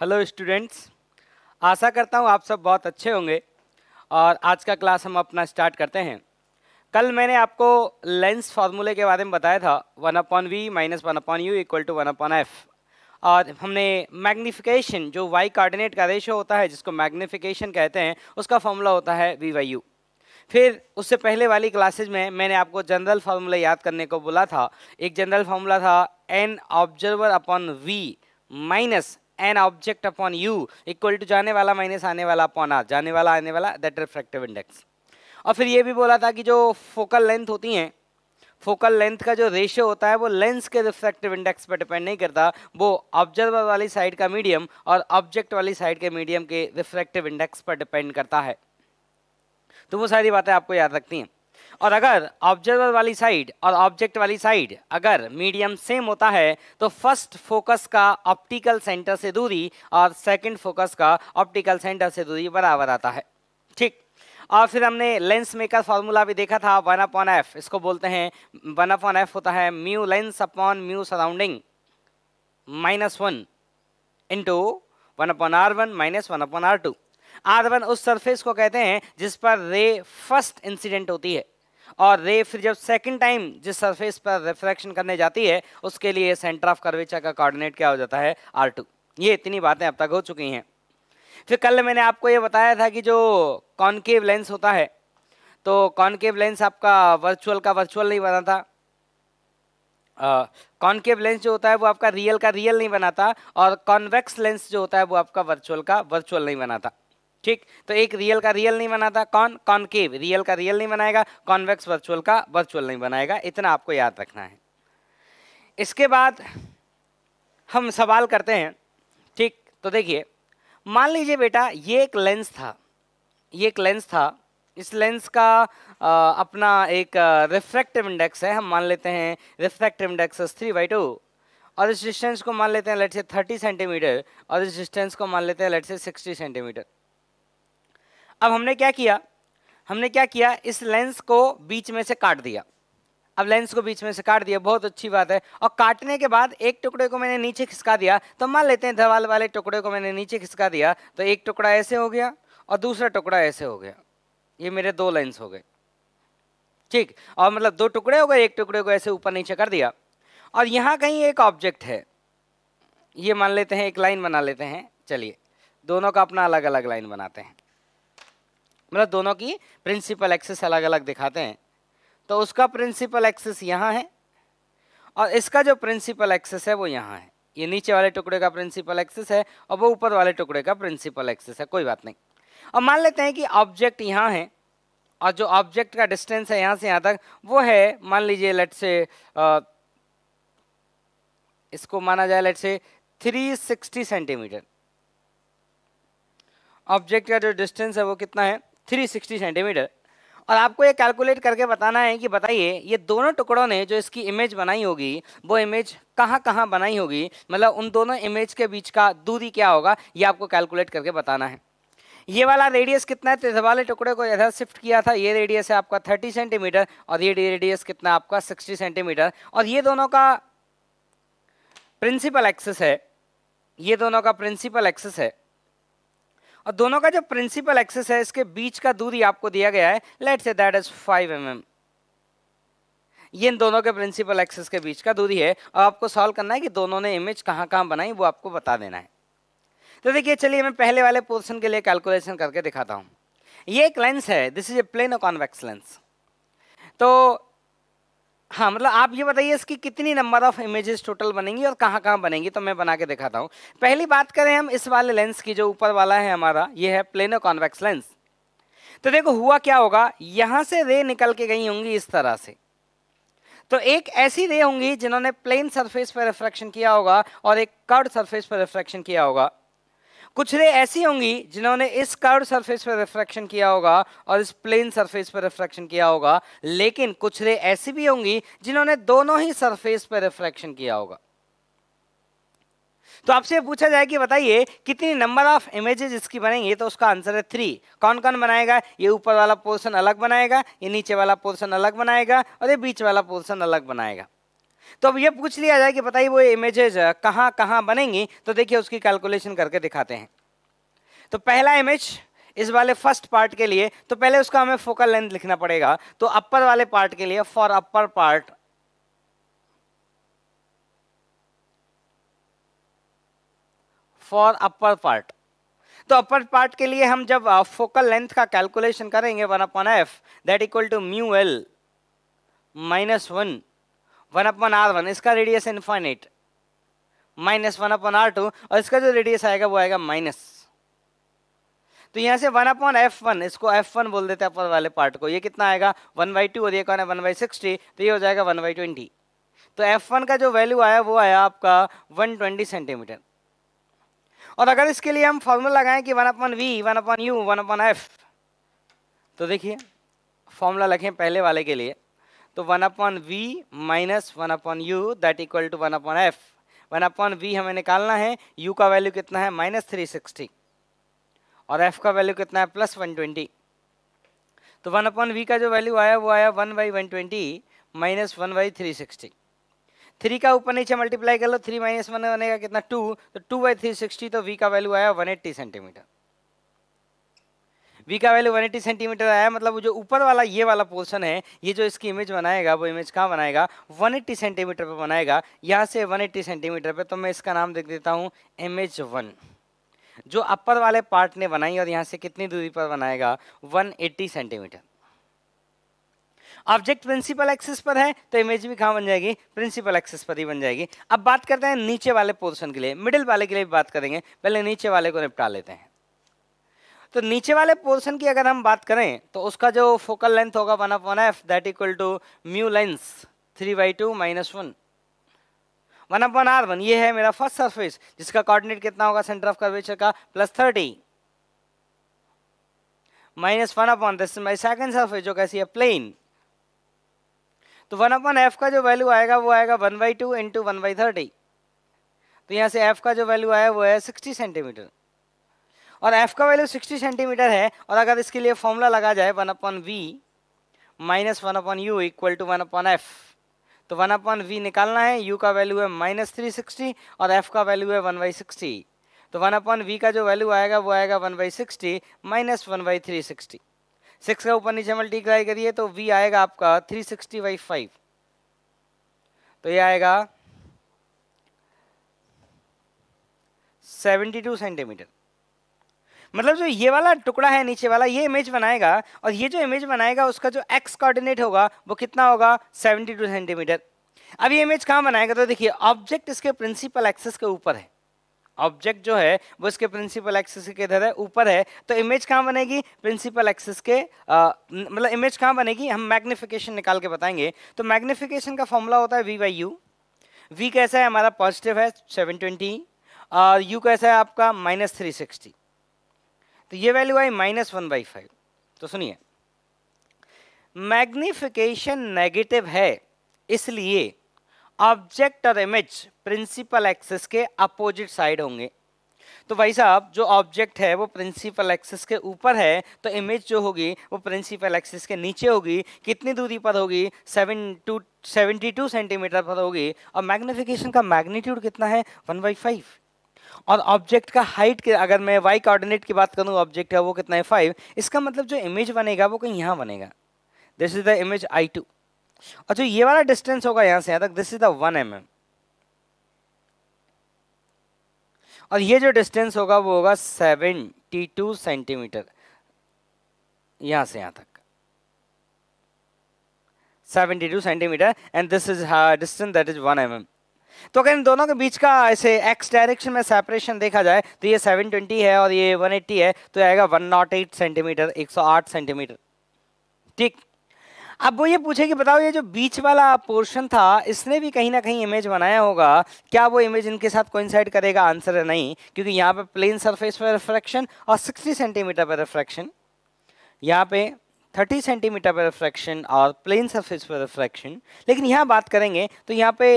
Hello students आशा करता हूँ आप सब बहुत अच्छे होंगे और आज का क्लास हम अपना स्टार्ट करते हैं कल मैंने आपको लेंस फार्मूले के बारे में बताया था one upon we minus one upon you equal to one upon F और हमने मैग्नीफिकेशन जो वाई कोऑर्डिनेट का रेशो होता है जिसको मैग्नीफिकेशन कहते हैं उसका फॉर्मूला होता है वी वाई यू फिर उससे पहले वाली क्लासेज में मैंने आपको जनरल फार्मूला याद करने को बोला था एक जनरल फार्मूला था N observer upon we minus N object upon you equal to जाने वाला माइनस आने वाला अपॉन आर जाने वाला आने वाला दैट रिफ्रैक्टिव इंडेक्स और फिर ये भी बोला था कि जो फोकल लेंथ होती हैं फोकल लेंथ का जो रेशियो होता है वो लेंस के रिफ्रैक्टिव इंडेक्स पर डिपेंड नहीं करता वो ऑब्जर्वर वाली साइड का मीडियम और ऑब्जेक्ट वाली साइड के मीडियम के रिफ्रैक्टिव इंडेक्स पर डिपेंड करता है तो वो सारी बातें आपको याद रखती हैं और अगर ऑब्जर्वर वाली साइड और ऑब्जेक्ट वाली साइड अगर मीडियम सेम होता है तो फर्स्ट फोकस का ऑप्टिकल सेंटर से दूरी और सेकंड फोकस का ऑप्टिकल सेंटर से दूरी बराबर आता है ठीक और फिर हमने लेंस मेकर फार्मूला भी देखा था वन अपॉन एफ इसको बोलते हैं वन अपॉन एफ होता है mu lens upon mu surrounding minus one into one upon are one minus one upon are two R one उस सरफेस को कहते हैं जिस पर रे फर्स्ट इंसिडेंट होती है और रे फिर जब सेकंड टाइम जिस सरफेस पर रिफ्रैक्शन करने जाती है उसके लिए सेंटर ऑफ कर्वेचर का कोऑर्डिनेट क्या हो जाता है आर टू ये इतनी बातें अब तक हो चुकी हैं फिर कल मैंने आपको ये बताया था कि जो कॉन्केव लेंस होता है तो कॉन्केव लेंस आपका वर्चुअल का वर्चुअल नहीं बना था कॉन्केव लेंस जो होता है वो आपका रियल का रियल नहीं बनाता और कॉन्वेक्स लेंस जो होता है वो आपका वर्चुअल का वर्चुअल नहीं बनाता ठीक तो एक रियल का रियल नहीं बनाता कौन कॉनकेव रियल का रियल नहीं बनाएगा कॉन्वेक्स वर्चुअल का वर्चुअल नहीं बनाएगा इतना आपको याद रखना है इसके बाद हम सवाल करते हैं ठीक तो देखिए मान लीजिए बेटा ये एक लेंस था ये एक लेंस था इस लेंस का आ, अपना एक रिफ्रैक्टिव इंडेक्स है हम मान लेते हैं refractive index three by two और इस डिस्टेंस को मान लेते हैं लेट से थर्टी सेंटीमीटर और इस डिस्टेंस को मान लेते हैं लेट से सिक्सटी सेंटीमीटर अब हमने क्या किया हमने क्या किया इस लेंस को बीच में से काट दिया अब लेंस को बीच में से काट दिया बहुत अच्छी बात है और काटने के बाद एक टुकड़े को मैंने नीचे खिसका दिया तो मान लेते हैं धवाल वाले टुकड़े को मैंने नीचे खिसका दिया तो एक टुकड़ा ऐसे हो गया और दूसरा टुकड़ा ऐसे हो गया ये मेरे दो लेंस हो गए ठीक और मतलब दो टुकड़े हो गए एक टुकड़े को ऐसे ऊपर नीचे कर दिया और यहाँ कहीं एक ऑब्जेक्ट है ये मान लेते हैं एक लाइन बना लेते हैं चलिए दोनों का अपना अलग अलग लाइन बनाते हैं मतलब दोनों की प्रिंसिपल एक्सेस अलग अलग दिखाते हैं तो उसका प्रिंसिपल एक्सेस यहाँ है और इसका जो प्रिंसिपल एक्सेस है वो यहाँ है ये नीचे वाले टुकड़े का प्रिंसिपल एक्सेस है और वो ऊपर वाले टुकड़े का प्रिंसिपल एक्सेस है कोई बात नहीं अब मान लेते हैं कि ऑब्जेक्ट यहाँ है और जो ऑब्जेक्ट का डिस्टेंस है यहाँ से यहाँ तक वो है मान लीजिए लेट से आ, इसको माना जाए लेट से 360 सेंटीमीटर ऑब्जेक्ट का जो डिस्टेंस है वो कितना है 360 सेंटीमीटर और आपको ये कैलकुलेट करके बताना है कि बताइए ये दोनों टुकड़ों ने जो इसकी इमेज बनाई होगी वो इमेज कहाँ कहाँ बनाई होगी मतलब उन दोनों इमेज के बीच का दूरी क्या होगा ये आपको कैलकुलेट करके बताना है ये वाला रेडियस कितना है तेज तो वाले टुकड़े को यथा शिफ्ट किया था ये रेडियस है आपका 30 सेंटीमीटर और ये रेडियस कितना आपका 60 सेंटीमीटर और ये दोनों का प्रिंसिपल एक्सेस है ये दोनों का प्रिंसिपल एक्सेस है और दोनों का जो प्रिंसिपल एक्सेस है इसके बीच का दूरी आपको दिया गया है let say that is five M M ये इन दोनों के प्रिंसिपल एक्सेस के बीच का दूरी है और आपको सॉल्व करना है कि दोनों ने इमेज कहाँ कहाँ बनाई वो आपको बता देना है तो देखिए चलिए मैं पहले वाले पोर्शन के लिए कैलकुलेशन करके दिखाता हूँ ये एक लेंस है this is a plane of convex lens तो हाँ मतलब आप ये बताइए इसकी कितनी नंबर ऑफ इमेजेस टोटल बनेंगी और कहाँ कहाँ बनेंगी तो मैं बना के दिखाता हूँ पहली बात करें हम इस वाले लेंस की जो ऊपर वाला है हमारा ये है प्लेनो कॉन्वेक्स लेंस तो देखो हुआ क्या होगा यहाँ से रे निकल के गई होंगी इस तरह से तो एक ऐसी रे होंगी जिन्होंने प्लेन सरफेस पर रिफ्रैक्शन किया होगा और एक कर्ड सरफेस पर रिफ्रैक्शन किया होगा कुछ रे ऐसी होंगी जिन्होंने इस कर्व सरफेस पर रिफ्रैक्शन किया होगा और इस प्लेन सरफेस पर रिफ्रैक्शन किया होगा लेकिन कुछ रे ऐसी भी होंगी जिन्होंने दोनों ही सरफेस पर रिफ्रैक्शन किया होगा तो आपसे पूछा जाए कि बताइए कितनी नंबर ऑफ इमेजेस इसकी बनेंगे तो उसका आंसर है थ्री कौन कौन बनाएगा ये ऊपर वाला पोर्शन अलग बनाएगा ये नीचे वाला पोर्शन अलग बनाएगा और ये बीच वाला पोर्शन अलग बनाएगा तो अब ये पूछ लिया जाए कि बताइए वो इमेजेज कहाँ कहाँ बनेंगी तो देखिए उसकी कैलकुलेशन करके दिखाते हैं तो पहला इमेज इस वाले फर्स्ट पार्ट के लिए तो पहले उसका हमें फोकल लेंथ लिखना पड़ेगा तो अपर वाले पार्ट के लिए for upper part for upper part तो अपर पार्ट के लिए हम जब फोकल लेंथ का कैलकुलेशन करेंगे one upon F that equal to mu L minus one one upon are one इसका radius infinite minus one upon are two और इसका जो रेडियस आएगा वो आएगा माइनस तो यहाँ से वन अपॉन एफ वन इसको एफ वन बोल देते हैं अपर वाले पार्ट को ये कितना आएगा वन बाई टू और ये कौन है वन बाई सिक्सटी तो ये हो जाएगा वन बाई ट्वेंटी तो एफ वन का जो वैल्यू आया वो आया आपका वन ट्वेंटी सेंटीमीटर और अगर इसके लिए हम फॉर्मूला लगाएं कि one upon V one upon U one upon F तो देखिए फॉर्मूला लिखें पहले वाले के लिए तो one upon we minus one upon you that equal to one upon F one upon we हमें निकालना है यू का वैल्यू कितना है माइनस थ्री सिक्सटी और एफ का वैल्यू कितना है प्लस वन ट्वेंटी तो वन अपॉन वी का जो वैल्यू आया वो आया one by one twenty minus one by three sixty three का ऊपर नीचे मल्टीप्लाई कर लो थ्री माइनस वन बनेगा कितना टू तो टू बाई थ्री सिक्सटी तो वी का वैल्यू आया वन एट्टी सेंटीमीटर वी का वैल्यू 180 सेंटीमीटर आया मतलब जो ऊपर वाला ये वाला पोर्सन है ये जो इसकी इमेज बनाएगा वो इमेज कहाँ बनाएगा 180 सेंटीमीटर पर बनाएगा यहाँ से 180 सेंटीमीटर पर तो मैं इसका नाम देख देता हूँ इमेज वन जो अपर वाले पार्ट ने बनाई और यहाँ से कितनी दूरी पर बनाएगा one centimetre object principal axis पर है तो इमेज भी कहाँ बन जाएगी प्रिंसिपल एक्सिस पर ही बन जाएगी अब बात करते हैं नीचे वाले पोर्शन के लिए मिडिल वाले के लिए भी बात करेंगे पहले नीचे वाले को निपटा लेते हैं तो नीचे वाले पोर्शन की अगर हम बात करें तो उसका जो फोकल लेंथ होगा one of one F that equal to mu lens three by two minus one one upon one R one ये है मेरा फर्स्ट सरफेस जिसका कोऑर्डिनेट कितना होगा सेंटर ऑफ कर्वेचर का plus thirty minus one upon this my second surface जो कैसी है प्लेन तो वन अपॉन एफ का जो वैल्यू आएगा वो आएगा one by two into one by thirty तो यहाँ से एफ का जो वैल्यू आया वो है सिक्सटी सेंटीमीटर और एफ का वैल्यू सिक्सटी सेंटीमीटर है और अगर इसके लिए फॉर्मूला लगा जाए one upon we minus one upon you equal to one upon F तो वन अपॉन वी निकालना है यू का वैल्यू है माइनस थ्री सिक्सटी और एफ का वैल्यू है वन बाई सिक्सटी तो वन अपॉन वी का जो वैल्यू आएगा वो आएगा one by sixty minus one by three sixty six का ऊपर नीचे मल्टीप्लाई करिए तो वी आएगा आपका थ्री सिक्सटी बाई फाइव तो ये आएगा सेवेंटी टू सेंटीमीटर मतलब जो ये वाला टुकड़ा है नीचे वाला ये इमेज बनाएगा और ये जो इमेज बनाएगा उसका जो एक्स कोऑर्डिनेट होगा वो कितना होगा 72 सेंटीमीटर अब ये इमेज कहाँ बनाएगा तो देखिए ऑब्जेक्ट इसके प्रिंसिपल एक्सेस के ऊपर है ऑब्जेक्ट जो है वो इसके प्रिंसिपल एक्सेस के इधर है ऊपर है तो इमेज कहाँ बनेगी प्रिंसिपल एक्सेस के मतलब इमेज कहाँ बनेगी हम मैग्निफिकेशन निकाल के बताएंगे तो मैग्निफिकेशन का फॉर्मूला होता है वी वाई यू वी कैसा है हमारा पॉजिटिव है ट्वेंटी और यू कैसा है आपका माइनस थ्री सिक्सटी तो ये वैल्यू आई माइनस वन बाई फाइव तो सुनिए मैग्निफिकेशन नेगेटिव है इसलिए ऑब्जेक्ट और इमेज प्रिंसिपल एक्सिस के अपोजिट साइड होंगे तो भाई साहब जो ऑब्जेक्ट है वो प्रिंसिपल एक्सिस के ऊपर है तो इमेज जो होगी वो प्रिंसिपल एक्सिस के नीचे होगी कितनी दूरी पर होगी seven two seventy two centimetre पर होगी और मैग्निफिकेशन का मैग्नीट्यूड कितना है वन बाई फाइव और ऑब्जेक्ट का हाइट के अगर मैं वाई कोऑर्डिनेट की बात करूँ ऑब्जेक्ट है वो कितना है फाइव इसका मतलब जो इमेज बनेगा वो कहीं यहाँ बनेगा this is the image I two और जो ये वाला डिस्टेंस होगा यहाँ से यहाँ तक this is the one m m और ये जो डिस्टेंस होगा वो होगा सेवेंटी टू सेंटीमीटर यहाँ से यहाँ तक 72 centimetre and this is distance that is 1 m m तो अगर इन दोनों के बीच का ऐसे एक्स डायरेक्शन में सेपरेशन देखा जाए तो ये 720 है और ये 180 है तो आएगा 108 सेंटीमीटर 108 सेंटीमीटर ठीक अब वो ये पूछे कि बताओ ये जो बीच वाला पोर्शन था इसने भी कहीं ना कहीं इमेज बनाया होगा क्या वो इमेज इनके साथ कोइंसाइड करेगा आंसर है नहीं क्योंकि यहाँ पे प्लेन सरफेस पर रिफ्रैक्शन और 60 सेंटीमीटर पर रिफ्रैक्शन यहाँ पे 30 सेंटीमीटर पर रिफ्रैक्शन और प्लेन सरफेस पर रिफ्रैक्शन लेकिन यहाँ बात करेंगे तो यहाँ पे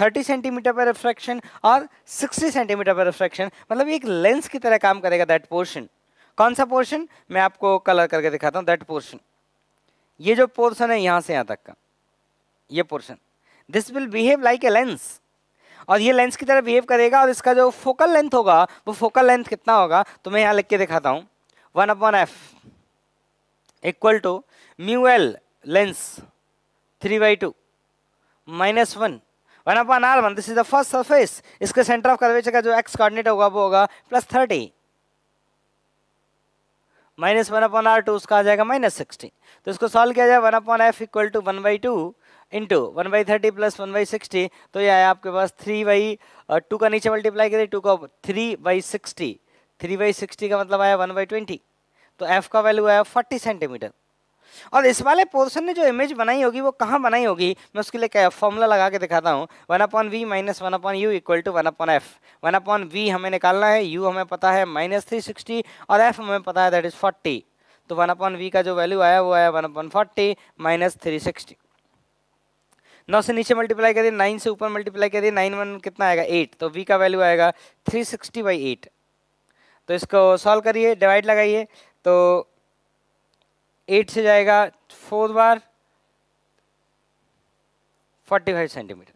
30 सेंटीमीटर पर रिफ्रैक्शन और 60 सेंटीमीटर पर रिफ्रैक्शन मतलब एक लेंस की तरह काम करेगा दैट पोर्शन कौन सा पोर्शन मैं आपको कलर करके दिखाता हूँ दैट पोर्शन ये जो पोर्शन है यहाँ से यहाँ तक का ये portion this will behave like a lens और ये लेंस की तरह बिहेव करेगा और इसका जो फोकल लेंथ होगा वो फोकल लेंथ कितना होगा तो मैं यहाँ लिख के दिखाता हूँ one upon F equal to mu l lens three by two minus one one upon are one this is the first surface इसके सेंटर ऑफ कर्वेचर का जो एक्स कॉर्डिनेट होगा वो होगा plus thirty minus one upon are two उसका आ जाएगा minus sixty तो इसको सॉल्व किया जाए one upon F equal to one by two into one by thirty plus one by sixty तो ये आया आपके पास थ्री बाई टू का नीचे मल्टीप्लाई करिए टू का three by sixty three by sixty का मतलब आया वन बाई ट्वेंटी तो एफ का वैल्यू आया फोर्टी सेंटीमीटर और इस वाले पोर्शन ने जो इमेज बनाई होगी वो कहाँ बनाई होगी मैं उसके लिए क्या फॉर्मूला लगा के दिखाता हूँ one upon we minus one upon you equal to one upon F one upon we हमें निकालना है यू हमें पता है माइनस थ्री सिक्सटी और एफ हमें पता है दैट इज़ फोर्टी तो वन अपॉन वी का जो वैल्यू आया वो आया one upon forty minus three sixty नौ से नीचे मल्टीप्लाई करिए नाइन से ऊपर मल्टीप्लाई करिए नाइन वन कितना आएगा एट तो वी का वैल्यू आएगा थ्री सिक्सटी बाई एट तो इसको सॉल्व करिए डिवाइड लगाइए तो एट से जाएगा फोर बार फोर्टी फाइव सेंटीमीटर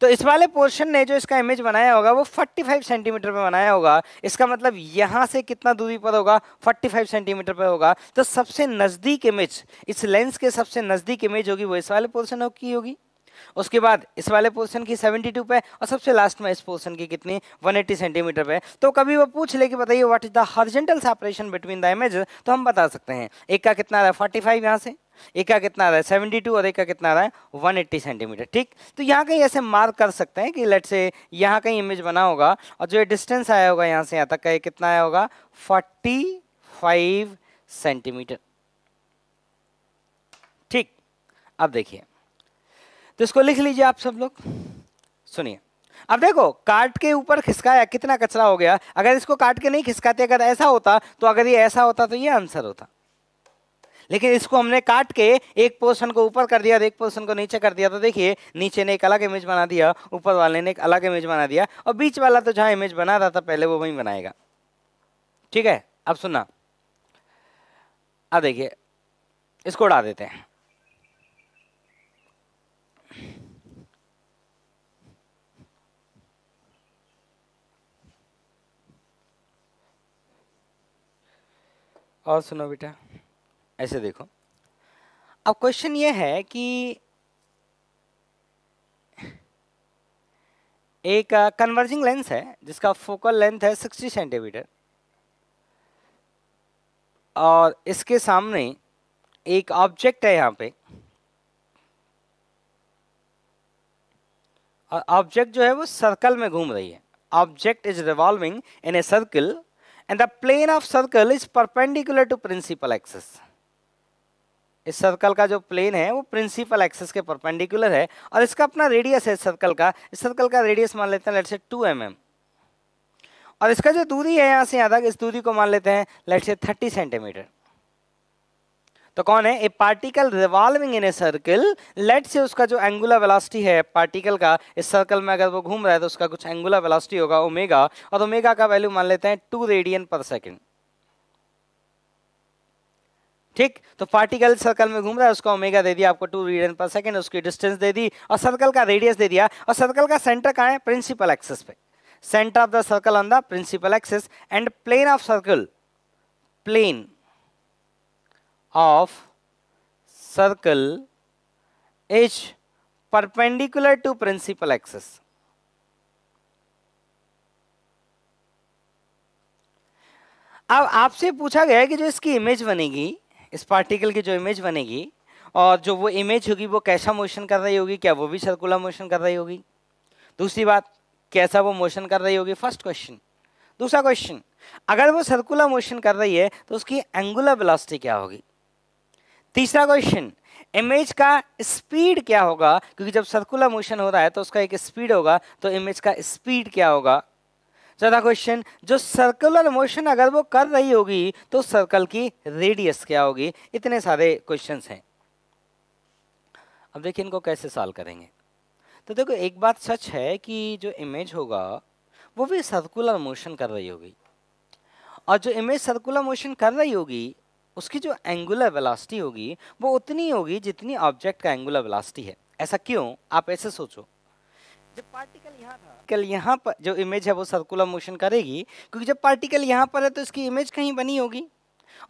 तो इस वाले पोर्शन ने जो इसका इमेज बनाया होगा वो 45 सेंटीमीटर पे बनाया होगा इसका मतलब यहाँ से कितना दूरी पर होगा 45 सेंटीमीटर पे होगा तो सबसे नज़दीक इमेज इस लेंस के सबसे नज़दीक इमेज होगी वो इस वाले पोर्शन की होगी उसके बाद इस वाले पोर्सन की 72 पे और सबसे लास्ट में इस पोर्सन की कितनी 180 सेंटीमीटर पे तो कभी वो पूछ ले कि बताइए what is the horizontal separation between the image तो हम बता सकते हैं एक का कितना आ रहा है फोर्टी फाइव यहाँ से एक का कितना आ रहा है सेवेंटी टू और एक का कितना आ रहा है वन सेंटीमीटर ठीक तो यहाँ कहीं ऐसे मार्क कर सकते हैं कि लेट से यहाँ कहीं इमेज बना होगा और जो डिस्टेंस आया होगा यहाँ से यहाँ तक का ये कितना आया होगा फोर्टी फाइव सेंटीमीटर ठीक अब देखिए तो इसको लिख लीजिए आप सब लोग सुनिए अब देखो काट के ऊपर खिसकाया कितना कचरा हो गया अगर इसको काट के नहीं खिसकाते अगर ऐसा होता तो अगर ये ऐसा होता तो ये आंसर होता लेकिन इसको हमने काट के एक पोर्शन को ऊपर कर दिया और एक पोर्शन को नीचे कर दिया तो देखिए नीचे ने एक अलग इमेज बना दिया ऊपर वाले ने एक अलग इमेज बना दिया और बीच वाला तो जहां इमेज बना रहा था पहले वो वहीं बनाएगा ठीक है अब सुनना अब देखिए इसको उड़ा देते हैं और सुनो बेटा ऐसे देखो अब क्वेश्चन ये है कि एक कन्वर्जिंग लेंस है जिसका फोकल लेंथ है 60 सेंटीमीटर और इसके सामने एक ऑब्जेक्ट है यहाँ पे और ऑब्जेक्ट जो है वो सर्कल में घूम रही है object is revolving in a circle and the plane of circle is perpendicular to principal axis इस सर्कल का जो प्लेन है वो प्रिंसिपल एक्सेस के परपेंडिकुलर है और इसका अपना रेडियस है सर्कल का इस सर्कल का रेडियस मान लेते हैं लेट से टू एम एम और इसका जो दूरी है यहाँ से यहाँ तक इस दूरी को मान लेते हैं लेट से थर्टी सेंटीमीटर तो कौन है a particle revolving in a circle let's say उसका जो एंगुलर वेलोसिटी है पार्टिकल का इस सर्कल में अगर वो घूम रहा है तो उसका कुछ एंगुलर वेलोसिटी होगा ओमेगा और ओमेगा का वैल्यू मान लेते हैं टू रेडियन पर सेकेंड ठीक तो पार्टिकल सर्कल में घूम रहा है उसका ओमेगा दे दिया आपको टू रेडियन पर सेकेंड उसकी डिस्टेंस दे दी और सर्कल का रेडियस दे दिया और सर्कल का सेंटर कहाँ है प्रिंसिपल एक्सेस पे centre of the circle on the principal axis and plane of circle plane of circle is perpendicular to principal axis. अब आपसे पूछा गया है कि जो इसकी इमेज बनेगी इस पार्टिकल की जो इमेज बनेगी और जो वो इमेज होगी वो कैसा मोशन कर रही होगी क्या वो भी सर्कुलर मोशन कर रही होगी दूसरी बात कैसा वो मोशन कर रही होगी फर्स्ट क्वेश्चन दूसरा क्वेश्चन अगर वो सर्कुलर मोशन कर रही है तो उसकी एंगुलर वेलोसिटी क्या होगी तीसरा क्वेश्चन इमेज का स्पीड क्या होगा क्योंकि जब सर्कुलर मोशन हो रहा है तो उसका एक स्पीड होगा तो इमेज का स्पीड क्या होगा चौथा क्वेश्चन जो सर्कुलर मोशन अगर वो कर रही होगी तो सर्कल की रेडियस क्या होगी इतने सारे क्वेश्चंस हैं अब देखिए इनको कैसे सॉल्व करेंगे तो देखो एक बात सच है कि जो इमेज होगा वो भी सर्कुलर मोशन कर रही होगी और जो इमेज सर्कुलर मोशन कर रही होगी उसकी जो एंगुलर वेलासिटी होगी वो उतनी होगी जितनी ऑब्जेक्ट का एंगुलर वेलासिटी है ऐसा क्यों आप ऐसे सोचो जब पार्टिकल यहाँ था कल यहाँ पर जो इमेज है वो सर्कुलर मोशन करेगी क्योंकि जब पार्टिकल यहाँ पर है तो इसकी इमेज कहीं बनी होगी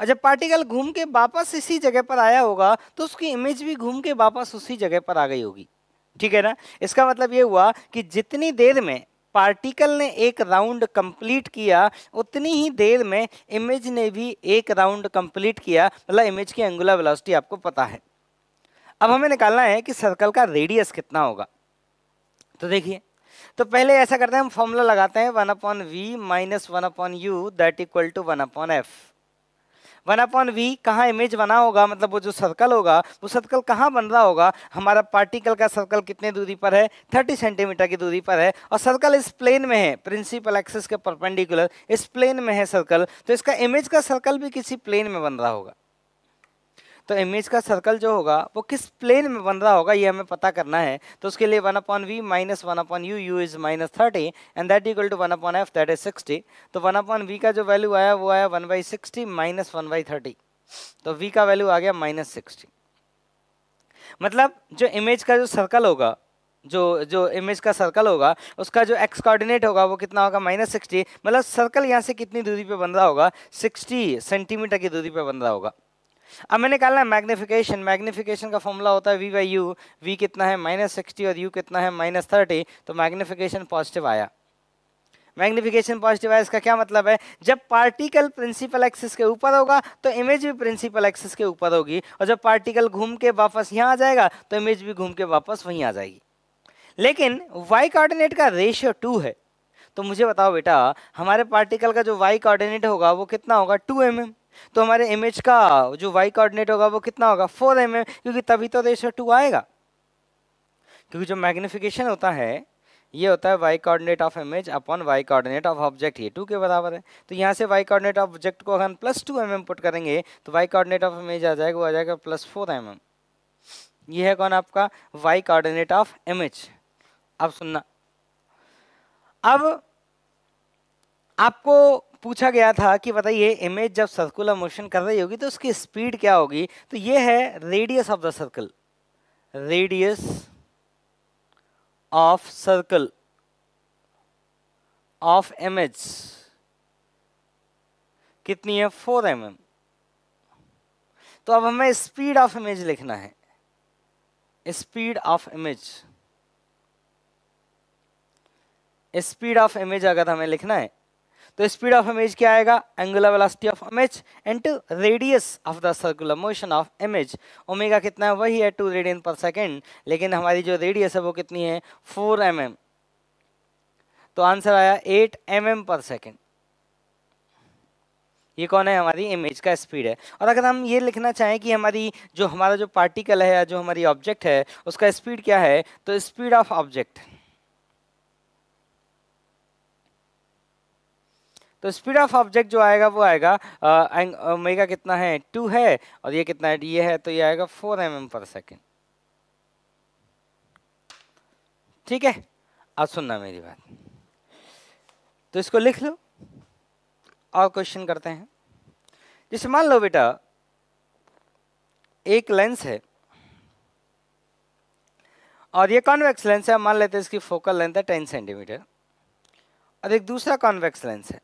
और जब पार्टिकल घूम के वापस इसी जगह पर आया होगा तो उसकी इमेज भी घूम के वापस उसी जगह पर आ गई होगी ठीक है ना इसका मतलब ये हुआ कि जितनी देर में पार्टिकल ने एक राउंड कंप्लीट किया उतनी ही देर में इमेज ने भी एक राउंड कंप्लीट किया मतलब इमेज की एंगुलर वेलोसिटी आपको पता है अब हमें निकालना है कि सर्कल का रेडियस कितना होगा तो देखिए तो पहले ऐसा करते हैं हम फॉर्मूला लगाते हैं one upon we minus one upon you that equal to one upon f one upon v कहाँ इमेज बना होगा मतलब वो जो सर्कल होगा वो सर्कल कहाँ बन रहा होगा हमारा पार्टिकल का सर्कल कितने दूरी पर है थर्टी सेंटीमीटर की दूरी पर है और सर्कल इस प्लेन में है प्रिंसिपल एक्सेस के परपेंडिकुलर इस प्लेन में है सर्कल तो इसका इमेज का सर्कल भी किसी प्लेन में बन रहा होगा तो इमेज का सर्कल जो होगा वो किस प्लेन में बन रहा होगा ये हमें पता करना है तो उसके लिए one upon we minus one upon u u is minus thirty and that equal to one upon F that is sixty तो वन अपॉन वी का जो वैल्यू आया वो आया one by sixty minus one by thirty तो we का value आ गया माइनस सिक्सटी मतलब जो इमेज का जो सर्कल होगा जो जो इमेज का सर्कल होगा उसका जो एक्स कोऑर्डिनेट होगा वो कितना होगा माइनस सिक्सटी मतलब सर्कल यहाँ से कितनी दूरी पे बन रहा होगा सिक्सटी सेंटीमीटर की दूरी पे बन रहा होगा अब मैंने निकालना है मैग्नीफिकेशन मैग्नीफिकेशन का फॉर्मूला होता है वी बाई यू वी कितना है माइनस सिक्सटी और यू कितना है माइनस थर्टी तो मैग्नीफिकेशन पॉजिटिव आया मैग्नीफिकेशन पॉजिटिव आया इसका क्या मतलब है जब पार्टिकल प्रिंसिपल एक्सिस के ऊपर होगा तो इमेज भी प्रिंसिपल एक्सिस के ऊपर होगी और जब पार्टिकल घूम के वापस यहाँ आ जाएगा तो इमेज भी घूम के वापस वहीं आ जाएगी लेकिन वाई कोऑर्डिनेट का रेशियो टू है तो मुझे बताओ बेटा हमारे पार्टिकल का जो वाई कोऑर्डिनेट होगा वो कितना होगा टू एम mm. तो हमारे इमेज का जो वाई कोऑर्डिनेट होगा वो कितना होगा फोर एम mm, क्योंकि तभी तो रेशो टू आएगा क्योंकि जो मैग्निफिकेशन होता है ये होता है y coordinate of image upon y coordinate of object ये टू के बराबर है तो यहाँ से वाई कोऑर्डिनेट ऑफ ऑब्जेक्ट को अगर हम प्लस टू एम पुट करेंगे तो वाई कोऑर्डिनेट ऑफ इमेज आ जाएगा वो आ जाएगा प्लस फोर एम एम ये है कौन आपका वाई कोऑर्डिनेट ऑफ इमेज अब सुनना अब आपको पूछा गया था कि बताइए इमेज जब सर्कुलर मोशन कर रही होगी तो उसकी स्पीड क्या होगी तो ये है radius of the circle radius of circle of image कितनी है फोर एम mm. तो अब हमें स्पीड ऑफ इमेज लिखना है speed of image speed of image अगर हमें लिखना है तो स्पीड ऑफ इमेज क्या आएगा angular velocity of image and radius of the circular motion of image omega कितना है वही है टू रेडियन पर सेकेंड लेकिन हमारी जो रेडियस है वो कितनी है फोर एम mm. तो आंसर आया eight m mm per second ये कौन है हमारी इमेज का स्पीड है और अगर हम ये लिखना चाहें कि हमारी जो हमारा जो पार्टिकल है या जो हमारी ऑब्जेक्ट है उसका स्पीड क्या है तो स्पीड ऑफ ऑब्जेक्ट तो स्पीड ऑफ ऑब्जेक्ट जो आएगा वो आएगा ओमेगा कितना है टू है और ये कितना है ये है तो ये आएगा four m m per second ठीक है अब सुनना मेरी बात तो इसको लिख लो और क्वेश्चन करते हैं जैसे मान लो बेटा एक लेंस है और ये कॉन्वेक्स लेंस है मान लेते हैं इसकी फोकल लेंथ है टेन सेंटीमीटर और एक दूसरा कॉन्वेक्स लेंस है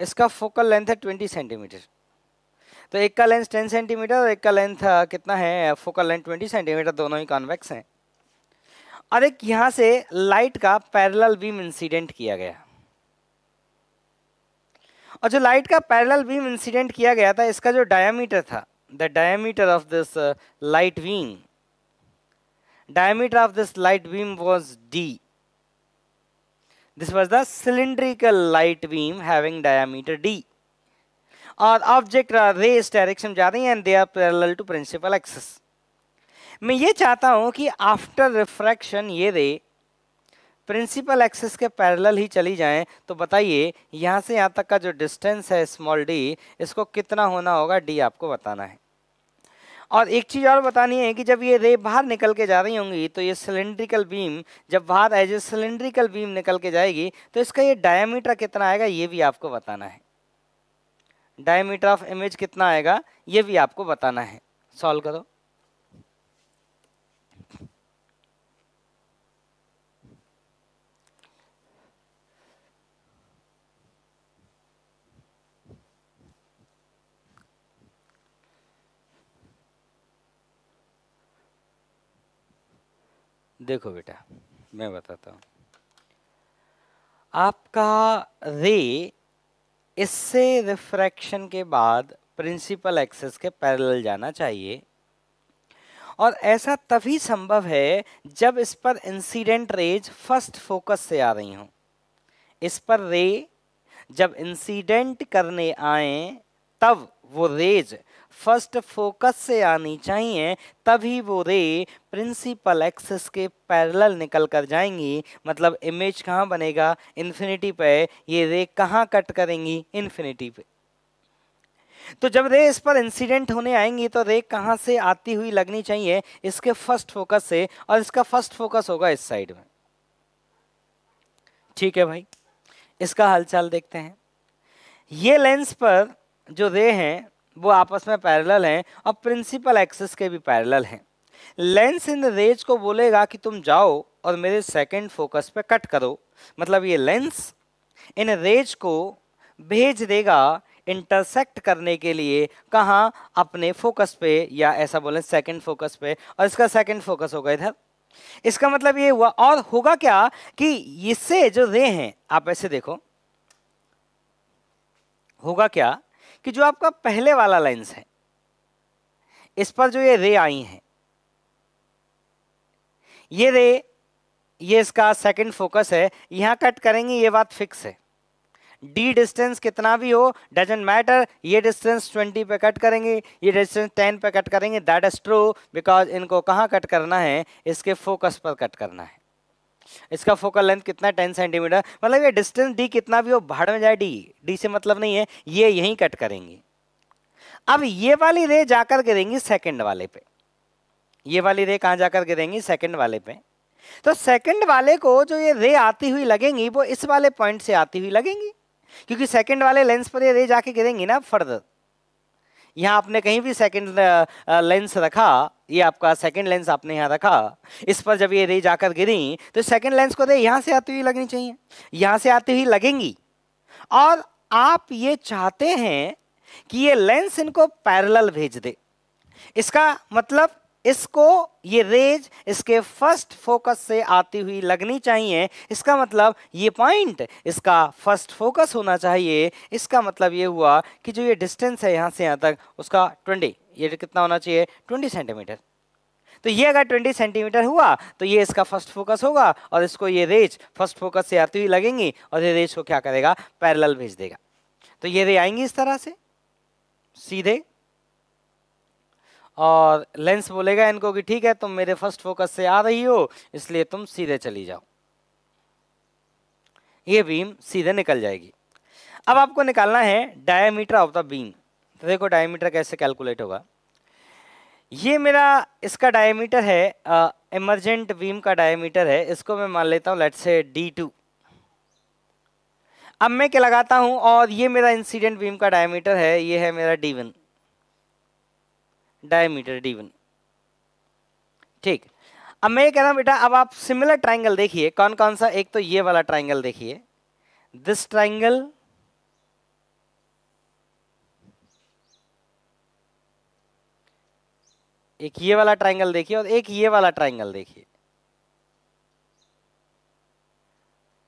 इसका फोकल लेंथ है ट्वेंटी सेंटीमीटर तो एक का लेंथ टेन सेंटीमीटर और एक का लेंथ कितना है फोकल लेंथ ट्वेंटी सेंटीमीटर दोनों ही कॉन्वेक्स हैं और एक यहाँ से लाइट का पैरेलल बीम इंसिडेंट किया गया और जो लाइट का पैरेलल बीम इंसिडेंट किया गया था इसका जो डायामीटर था the diameter of this light beam diameter of this light beam was d this was the cylindrical light beam having diameter d और ऑब्जेक्ट रेस डायरेक्शन जा रही है and they are parallel to principal axis मैं ये चाहता हूं कि after refraction ये रे प्रिंसिपल एक्सिस के पैरेलल ही चली जाए तो बताइए यहां से यहां तक का जो डिस्टेंस है स्मॉल डी इसको कितना होना होगा डी आपको बताना है और एक चीज़ और बतानी है कि जब ये रे बाहर निकल के जा रही होंगी तो ये सिलेंड्रिकल बीम जब बाहर एज ए सिलेंड्रिकल बीम निकल के जाएगी तो इसका ये डायामीटर कितना आएगा ये भी आपको बताना है डायमीटर ऑफ इमेज कितना आएगा ये भी आपको बताना है सॉल्व करो देखो बेटा मैं बताता हूँ आपका रे इससे रिफ्रैक्शन के बाद प्रिंसिपल एक्सेस के पैरेलल जाना चाहिए और ऐसा तभी संभव है जब इस पर इंसिडेंट रेज फर्स्ट फोकस से आ रही हों इस पर रे जब इंसिडेंट करने आए तब वो रेज फर्स्ट फोकस से आनी चाहिए तभी वो रे प्रिंसिपल एक्सिस के पैरेलल निकल कर जाएंगी मतलब इमेज कहाँ बनेगा इन्फिनिटी पे ये रे कहाँ कट करेंगी इन्फिनिटी पे तो जब रे इस पर इंसिडेंट होने आएंगी तो रे कहाँ से आती हुई लगनी चाहिए इसके फर्स्ट फोकस से और इसका फर्स्ट फोकस होगा इस साइड में ठीक है भाई इसका हालचाल देखते हैं ये लेंस पर जो रे हैं वो आपस में पैरेलल हैं और प्रिंसिपल एक्सेस के भी पैरेलल हैं लेंस इन रेज को बोलेगा कि तुम जाओ और मेरे सेकंड फोकस पे कट करो मतलब ये लेंस इन रेज को भेज देगा इंटरसेक्ट करने के लिए कहाँ अपने फोकस पे या ऐसा बोलें सेकंड फोकस पे और इसका सेकंड फोकस होगा इधर इसका मतलब ये हुआ और होगा क्या कि इससे जो रे हैं आप ऐसे देखो होगा क्या कि जो आपका पहले वाला लेंस है इस पर जो ये रे आई हैं ये रे ये इसका सेकंड फोकस है यहां कट करेंगे ये बात फिक्स है डी डिस्टेंस कितना भी हो डजेंट मैटर ये डिस्टेंस 20 पे कट करेंगे ये डिस्टेंस 10 पे कट करेंगे दैट इज ट्रू बिकॉज इनको कहाँ कट करना है इसके फोकस पर कट करना है इसका फोकल लेंथ कितना टेन सेंटीमीटर मतलब ये डिस्टेंस डी कितना भी हो भाड़ में जाए डी डी से मतलब नहीं है ये यहीं कट करेंगी अब ये वाली रे जाकर गिरेंगी सेकंड वाले पे ये वाली रे कहाँ जाकर गिरेंगी सेकंड वाले पे तो सेकंड वाले को जो ये रे आती हुई लगेंगी वो इस वाले पॉइंट से आती हुई लगेंगी क्योंकि सेकंड वाले लेंस पर ये रे जाके गिरेंगी ना फर्दर यहाँ आपने कहीं भी सेकंड लेंस uh, uh, रखा ये आपका सेकंड लेंस आपने यहाँ रखा इस पर जब ये रे जाकर गिरी तो सेकंड लेंस को दे यहाँ से आती हुई लगनी चाहिए यहाँ से आती हुई लगेंगी और आप ये चाहते हैं कि ये लेंस इनको पैरेलल भेज दे इसका मतलब इसको ये रेज इसके फर्स्ट फोकस से आती हुई लगनी चाहिए इसका मतलब ये पॉइंट इसका फर्स्ट फोकस होना चाहिए इसका मतलब ये हुआ कि जो ये डिस्टेंस है यहाँ से यहाँ तक उसका ट्वेंटी ये कितना होना चाहिए ट्वेंटी सेंटीमीटर तो ये अगर 20 सेंटीमीटर हुआ तो ये इसका फर्स्ट फोकस होगा और इसको ये रेज फर्स्ट फोकस से आती हुई लगेंगी और ये रेज को क्या करेगा पैरेलल भेज देगा तो ये रे आएंगी इस तरह से सीधे और लेंस बोलेगा इनको कि ठीक है तुम मेरे फर्स्ट फोकस से आ रही हो इसलिए तुम सीधे चली जाओ ये बीम सीधे निकल जाएगी अब आपको निकालना है डायमीटर ऑफ द बीम तो देखो डायामीटर कैसे कैलकुलेट होगा ये मेरा इसका डायमीटर है इमरजेंट बीम का डायमीटर है इसको मैं मान लेता हूँ लेट से डी टू अब मैं क्या लगाता हूँ और ये मेरा इंसिडेंट बीम का डायमीटर है ये है मेरा d one diameter d one ठीक अब मैं ये कह रहा हूँ बेटा अब आप सिमिलर ट्राइंगल देखिए कौन कौन सा एक तो ये वाला ट्राइंगल देखिए दिस ट्राइंगल एक ये वाला ट्राइंगल देखिए और एक ये वाला ट्राइंगल देखिए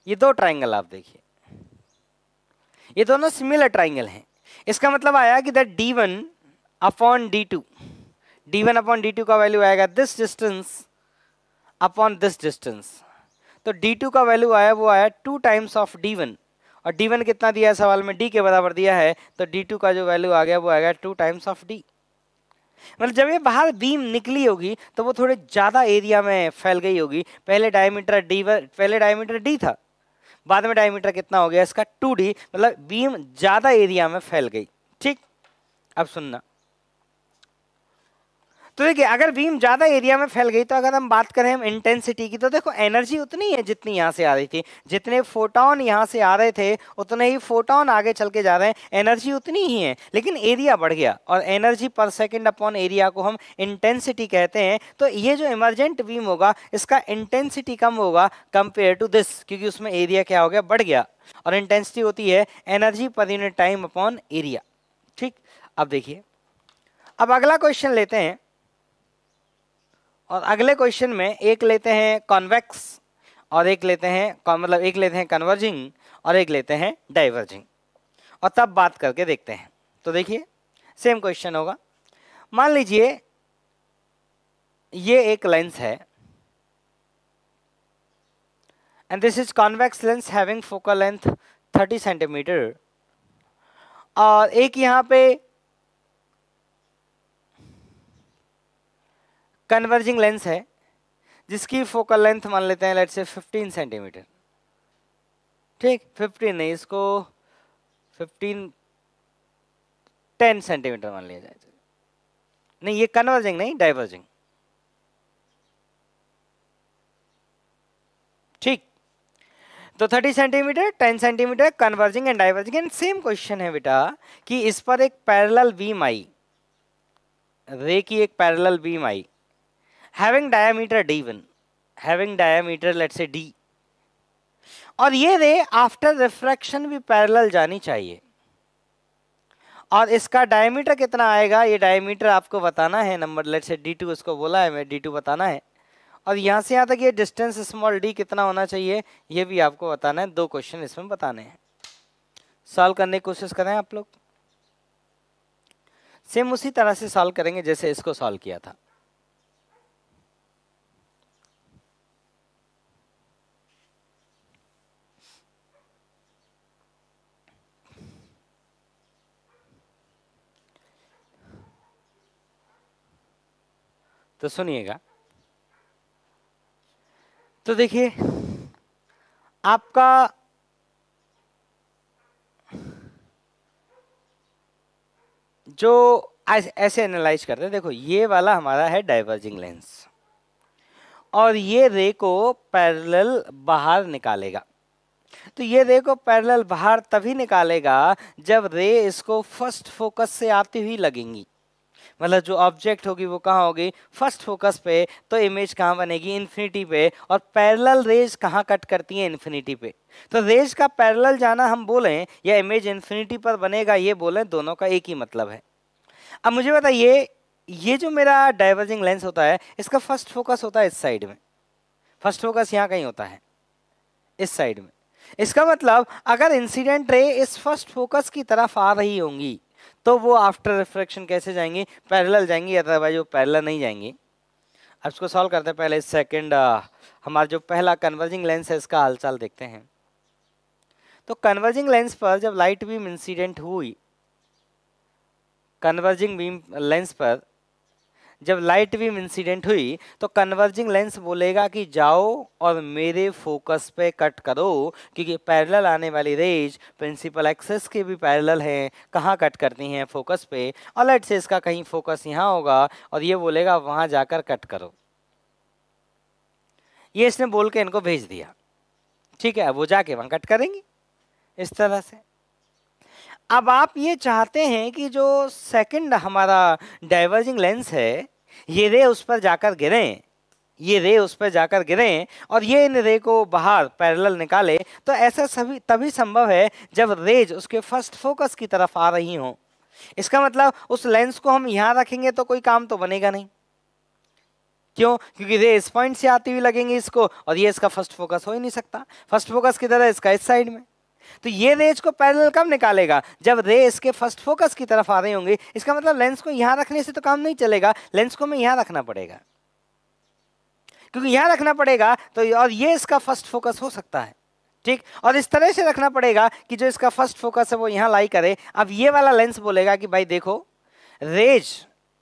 ये दो ट्राइंगल आप देखिए ये दोनों सिमिलर ट्राइंगल हैं इसका मतलब आया कि that d one upon d two d one upon d two का वैल्यू आएगा this distance upon this distance तो डी टू का वैल्यू आया वो आया two times of d one और डी वन कितना दिया है सवाल में डी के बराबर दिया है तो डी टू का जो वैल्यू आ गया वो आएगा टू टाइम्स ऑफ डी मतलब जब ये बाहर बीम निकली होगी तो वो थोड़े ज़्यादा एरिया में फैल गई होगी पहले डायमीटर डी पहले डायमीटर डी था बाद में डायमीटर कितना हो गया इसका टू मतलब बीम ज़्यादा एरिया में फैल गई ठीक अब सुनना तो देखिए अगर बीम ज़्यादा एरिया में फैल गई तो अगर हम बात करें हम इंटेंसिटी की तो देखो एनर्जी उतनी है जितनी यहाँ से आ रही थी जितने फोटोन यहाँ से आ रहे थे उतने ही फोटोन आगे चल के जा रहे हैं एनर्जी उतनी ही है लेकिन एरिया बढ़ गया और एनर्जी पर सेकेंड अपॉन एरिया को हम इंटेंसिटी कहते हैं तो ये जो इमरजेंट बीम होगा इसका इंटेंसिटी कम होगा कंपेयर टू दिस क्योंकि उसमें एरिया क्या हो गया बढ़ गया और इंटेंसिटी होती है energy per unit time upon area ठीक अब देखिए अब अगला क्वेश्चन लेते हैं और अगले क्वेश्चन में एक लेते हैं कॉन्वेक्स और एक लेते हैं मतलब एक लेते हैं कन्वर्जिंग और एक लेते हैं डाइवर्जिंग और तब बात करके देखते हैं तो देखिए सेम क्वेश्चन होगा मान लीजिए ये एक लेंस है and this is convex lens having focal length 30 centimetre और एक यहाँ पे कन्वर्जिंग लेंस है जिसकी फोकल लेंथ मान लेते हैं लेट से 15 सेंटीमीटर ठीक 15 नहीं इसको 15 10 सेंटीमीटर मान लिया जाए नहीं ये कन्वर्जिंग नहीं डाइवर्जिंग ठीक तो 30 centimetre 10 centimetre converging and diverging and same question है बेटा कि इस पर एक पैरेलल बीम आई रे की एक पैरेलल बीम आई having diameter d one having diameter let's say d और ये रे आफ्टर रिफ्रैक्शन भी पैरेलल जानी चाहिए और इसका डायमीटर कितना आएगा ये डायमीटर आपको बताना है number let's say d two उसको बोला है मैं डी टू बताना है और यहाँ से यहाँ तक ये डिस्टेंस स्मॉल डी कितना होना चाहिए ये भी आपको बताना है दो क्वेश्चन इसमें बताने हैं सॉल्व करने की कोशिश करें आप लोग सेम उसी तरह से सॉल्व करेंगे जैसे इसको सॉल्व किया था तो सुनिएगा तो देखिए आपका जो ऐसे एनालाइज करते हैं देखो ये वाला हमारा है डाइवर्जिंग लेंस और ये रे को पैरेलल बाहर निकालेगा तो ये रे को पैरेलल बाहर तभी निकालेगा जब रे इसको फर्स्ट फोकस से आती हुई लगेंगी मतलब जो ऑब्जेक्ट होगी वो कहाँ होगी फर्स्ट फोकस पे तो इमेज कहाँ बनेगी इन्फिनिटी पे और पैरेलल रेज कहाँ कट करती हैं इन्फिनिटी पे तो रेज का पैरेलल जाना हम बोलें या इमेज इन्फिनिटी पर बनेगा ये बोलें दोनों का एक ही मतलब है अब मुझे बताइए ये जो मेरा डाइवर्जिंग लेंस होता है इसका फर्स्ट फोकस होता है इस साइड में फर्स्ट फोकस यहाँ कहीं होता है इस साइड में इसका मतलब अगर इंसिडेंट रे इस फर्स्ट फोकस की तरफ आ रही होंगी तो वो आफ्टर रिफ्रैक्शन कैसे जाएंगी पैरेलल जाएंगी अदरवाइज वो पैरेलल नहीं जाएंगी अब इसको सॉल्व करते हैं पहले सेकंड uh, हमारा जो पहला कन्वर्जिंग लेंस है इसका हालचाल देखते हैं तो कन्वर्जिंग लेंस पर जब लाइट बीम इंसिडेंट हुई कन्वर्जिंग बीम लेंस पर जब लाइट बीम इंसिडेंट हुई तो कन्वर्जिंग लेंस बोलेगा कि जाओ और मेरे फोकस पे कट करो क्योंकि पैरेलल आने वाली रेज प्रिंसिपल एक्सेस के भी पैरेलल हैं कहाँ कट करती हैं फोकस पे और लाइट से इसका कहीं फोकस यहाँ होगा और ये बोलेगा वहाँ जाकर कट करो ये इसने बोल के इनको भेज दिया ठीक है वो जाके वहाँ कट करेंगी इस तरह से अब आप ये चाहते हैं कि जो सेकंड हमारा डाइवर्जिंग लेंस है ये रे उस पर जाकर गिरें ये रे उस पर जाकर गिरें और ये इन रे को बाहर पैरेलल निकाले तो ऐसा सभी तभी संभव है जब रेज उसके फर्स्ट फोकस की तरफ आ रही हों इसका मतलब उस लेंस को हम यहाँ रखेंगे तो कोई काम तो बनेगा नहीं क्यों क्योंकि रे इस पॉइंट से आती हुई लगेंगी इसको और ये इसका फर्स्ट फोकस हो ही नहीं सकता फर्स्ट फोकस किधर है इसका इस साइड में तो ये रेज को पैरेलल कब निकालेगा जब रे इसके फर्स्ट फोकस की तरफ आ रही होंगी इसका मतलब लेंस को यहां रखने से तो काम नहीं चलेगा लेंस को हमें यहां रखना पड़ेगा क्योंकि यहां रखना पड़ेगा तो और ये इसका फर्स्ट फोकस हो सकता है ठीक और इस तरह से रखना पड़ेगा कि जो इसका फर्स्ट फोकस है वो यहां लाई करे अब ये वाला लेंस बोलेगा कि भाई देखो रेज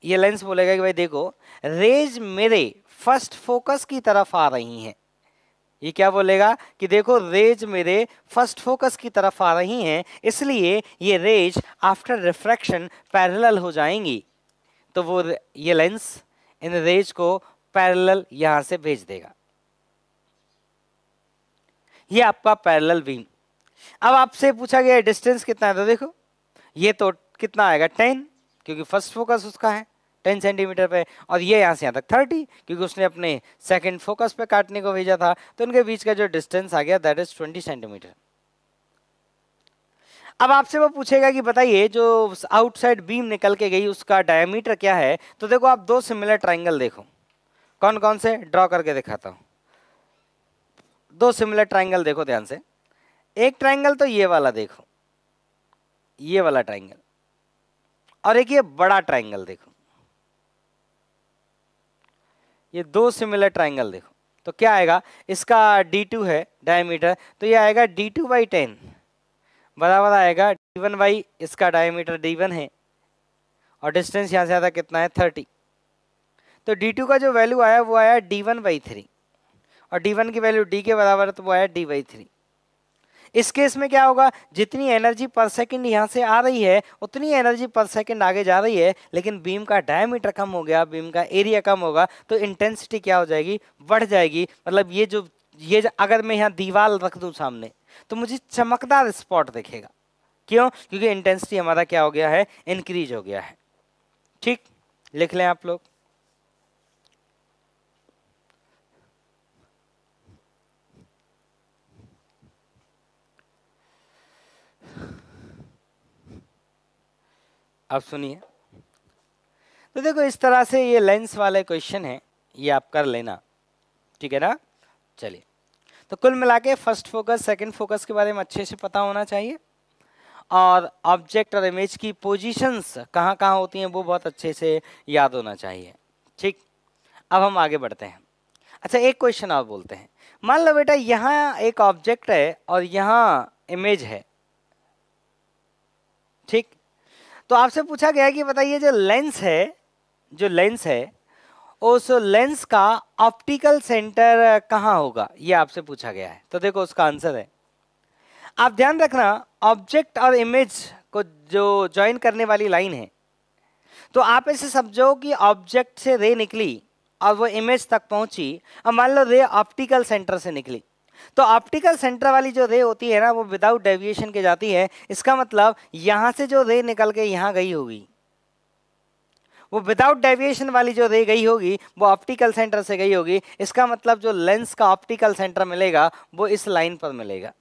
ये लेंस बोलेगा कि भाई देखो रेज मेरे फर्स्ट फोकस की तरफ आ रही हैं ये क्या बोलेगा कि देखो रेज मेरे फर्स्ट फोकस की तरफ आ रही हैं इसलिए ये रेज आफ्टर रिफ्रैक्शन पैरेलल हो जाएंगी तो वो ये लेंस इन रेज को पैरेलल यहां से भेज देगा ये आपका पैरेलल बीम अब आपसे पूछा गया डिस्टेंस कितना है तो देखो ये तो कितना आएगा टेन क्योंकि फर्स्ट फोकस उसका है टेन सेंटीमीटर पे और ये यहाँ से यहाँ तक थर्टी क्योंकि उसने अपने सेकंड फोकस पे काटने को भेजा था तो इनके बीच का जो डिस्टेंस आ गया दैट इज ट्वेंटी सेंटीमीटर अब आपसे वो पूछेगा कि बताइए जो आउटसाइड बीम निकल के गई उसका डायमीटर क्या है तो देखो आप दो सिमिलर ट्राइंगल देखो कौन कौन से ड्रॉ करके दिखाता हूँ दो सिमिलर ट्राइंगल देखो ध्यान से एक ट्राइंगल तो ये वाला देखो ये वाला ट्राइंगल और एक ये बड़ा ट्राइंगल देखो ये दो सिमिलर ट्राइंगल देखो तो क्या आएगा इसका डी टू है डायमीटर तो ये आएगा डी टू बाई टेन बराबर आएगा डी वन बाई इसका डायमीटर डी वन है और डिस्टेंस यहाँ से आता कितना है थर्टी तो डी टू का जो वैल्यू आया वो आया डी वन बाई थ्री और डी वन की वैल्यू डी के बराबर तो वो आया डी बाई थ्री इस केस में क्या होगा जितनी एनर्जी पर सेकेंड यहाँ से आ रही है उतनी एनर्जी पर सेकेंड आगे जा रही है लेकिन बीम का डायमीटर कम हो गया बीम का एरिया कम होगा तो इंटेंसिटी क्या हो जाएगी बढ़ जाएगी मतलब ये जो ये जो, अगर मैं यहाँ दीवार रख दूँ सामने तो मुझे चमकदार स्पॉट दिखेगा क्यों क्योंकि इंटेंसिटी हमारा क्या हो गया है इंक्रीज हो गया है ठीक लिख लें आप लोग अब सुनिए तो देखो इस तरह से ये लेंस वाले क्वेश्चन है ये आप कर लेना ठीक है ना चलिए तो कुल मिला के फर्स्ट फोकस सेकंड फोकस के बारे में अच्छे से पता होना चाहिए और ऑब्जेक्ट और इमेज की पोजीशंस कहाँ कहाँ होती हैं वो बहुत अच्छे से याद होना चाहिए ठीक अब हम आगे बढ़ते हैं अच्छा एक क्वेश्चन आप बोलते हैं मान लो बेटा यहाँ एक ऑब्जेक्ट है और यहाँ इमेज है ठीक तो आपसे पूछा गया कि बताइए जो लेंस है जो लेंस है उस लेंस का ऑप्टिकल सेंटर कहाँ होगा ये आपसे पूछा गया है तो देखो उसका आंसर है आप ध्यान रखना ऑब्जेक्ट और इमेज को जो ज्वाइन करने वाली लाइन है तो आप ऐसे समझो कि ऑब्जेक्ट से रे निकली और वो इमेज तक पहुंची और मान लो रे ऑप्टिकल सेंटर से निकली तो ऑप्टिकल सेंटर वाली जो रे होती है ना वो विदाउट डेविएशन के जाती है इसका मतलब यहां से जो रे निकल के यहां गई होगी वो विदाउट डेविएशन वाली जो रे गई होगी वो ऑप्टिकल सेंटर से गई होगी इसका मतलब जो लेंस का ऑप्टिकल सेंटर मिलेगा वो इस लाइन पर मिलेगा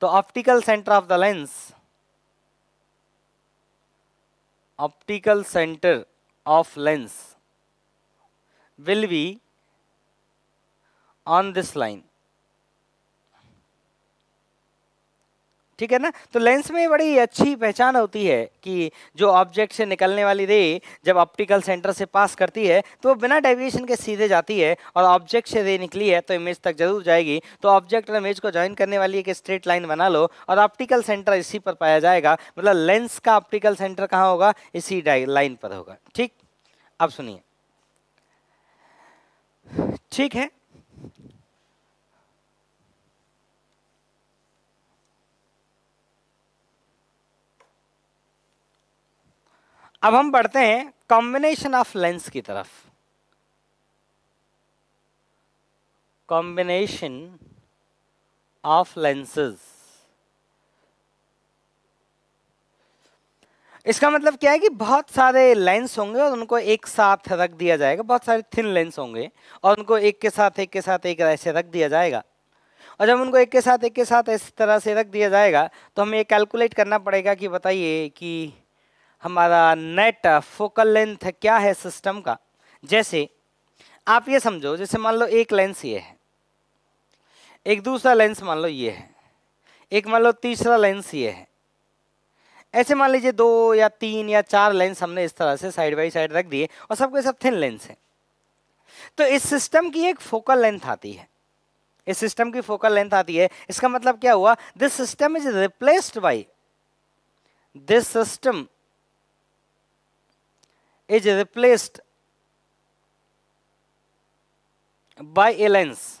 तो optical centre of the lens optical centre of lens will be on this line ठीक है ना तो लेंस में बड़ी अच्छी पहचान होती है कि जो ऑब्जेक्ट से निकलने वाली रे जब ऑप्टिकल सेंटर से पास करती है तो वो बिना डेविएशन के सीधे जाती है और ऑब्जेक्ट से रे निकली है तो इमेज तक जरूर जाएगी तो ऑब्जेक्ट और इमेज को ज्वाइन करने वाली एक स्ट्रेट लाइन बना लो और ऑप्टिकल सेंटर इसी पर पाया जाएगा मतलब लेंस का ऑप्टिकल सेंटर कहाँ होगा इसी लाइन पर होगा ठीक अब सुनिए ठीक है अब हम बढ़ते हैं कॉम्बिनेशन ऑफ लेंस की तरफ कॉम्बिनेशन ऑफ लेंसेज इसका मतलब क्या है कि बहुत सारे लेंस होंगे और उनको एक साथ रख दिया जाएगा बहुत सारे थिन लेंस होंगे और उनको एक के साथ एक के साथ एक ऐसे रख दिया जाएगा और जब उनको एक के साथ एक के साथ इस तरह से रख दिया जाएगा तो हमें ये कैलकुलेट करना पड़ेगा कि बताइए कि हमारा नेट फोकल लेंथ क्या है सिस्टम का जैसे आप ये समझो जैसे मान लो एक लेंस ये है एक दूसरा लेंस मान लो ये है एक मान लो तीसरा लेंस ये है ऐसे मान लीजिए दो या तीन या चार लेंस हमने इस तरह से साइड बाई साइड रख दिए और सबके सब थिन लेंस हैं तो इस सिस्टम की एक फोकल लेंथ आती है इस सिस्टम की फोकल लेंथ आती है इसका मतलब क्या हुआ this system is replaced by this system is replaced by a lens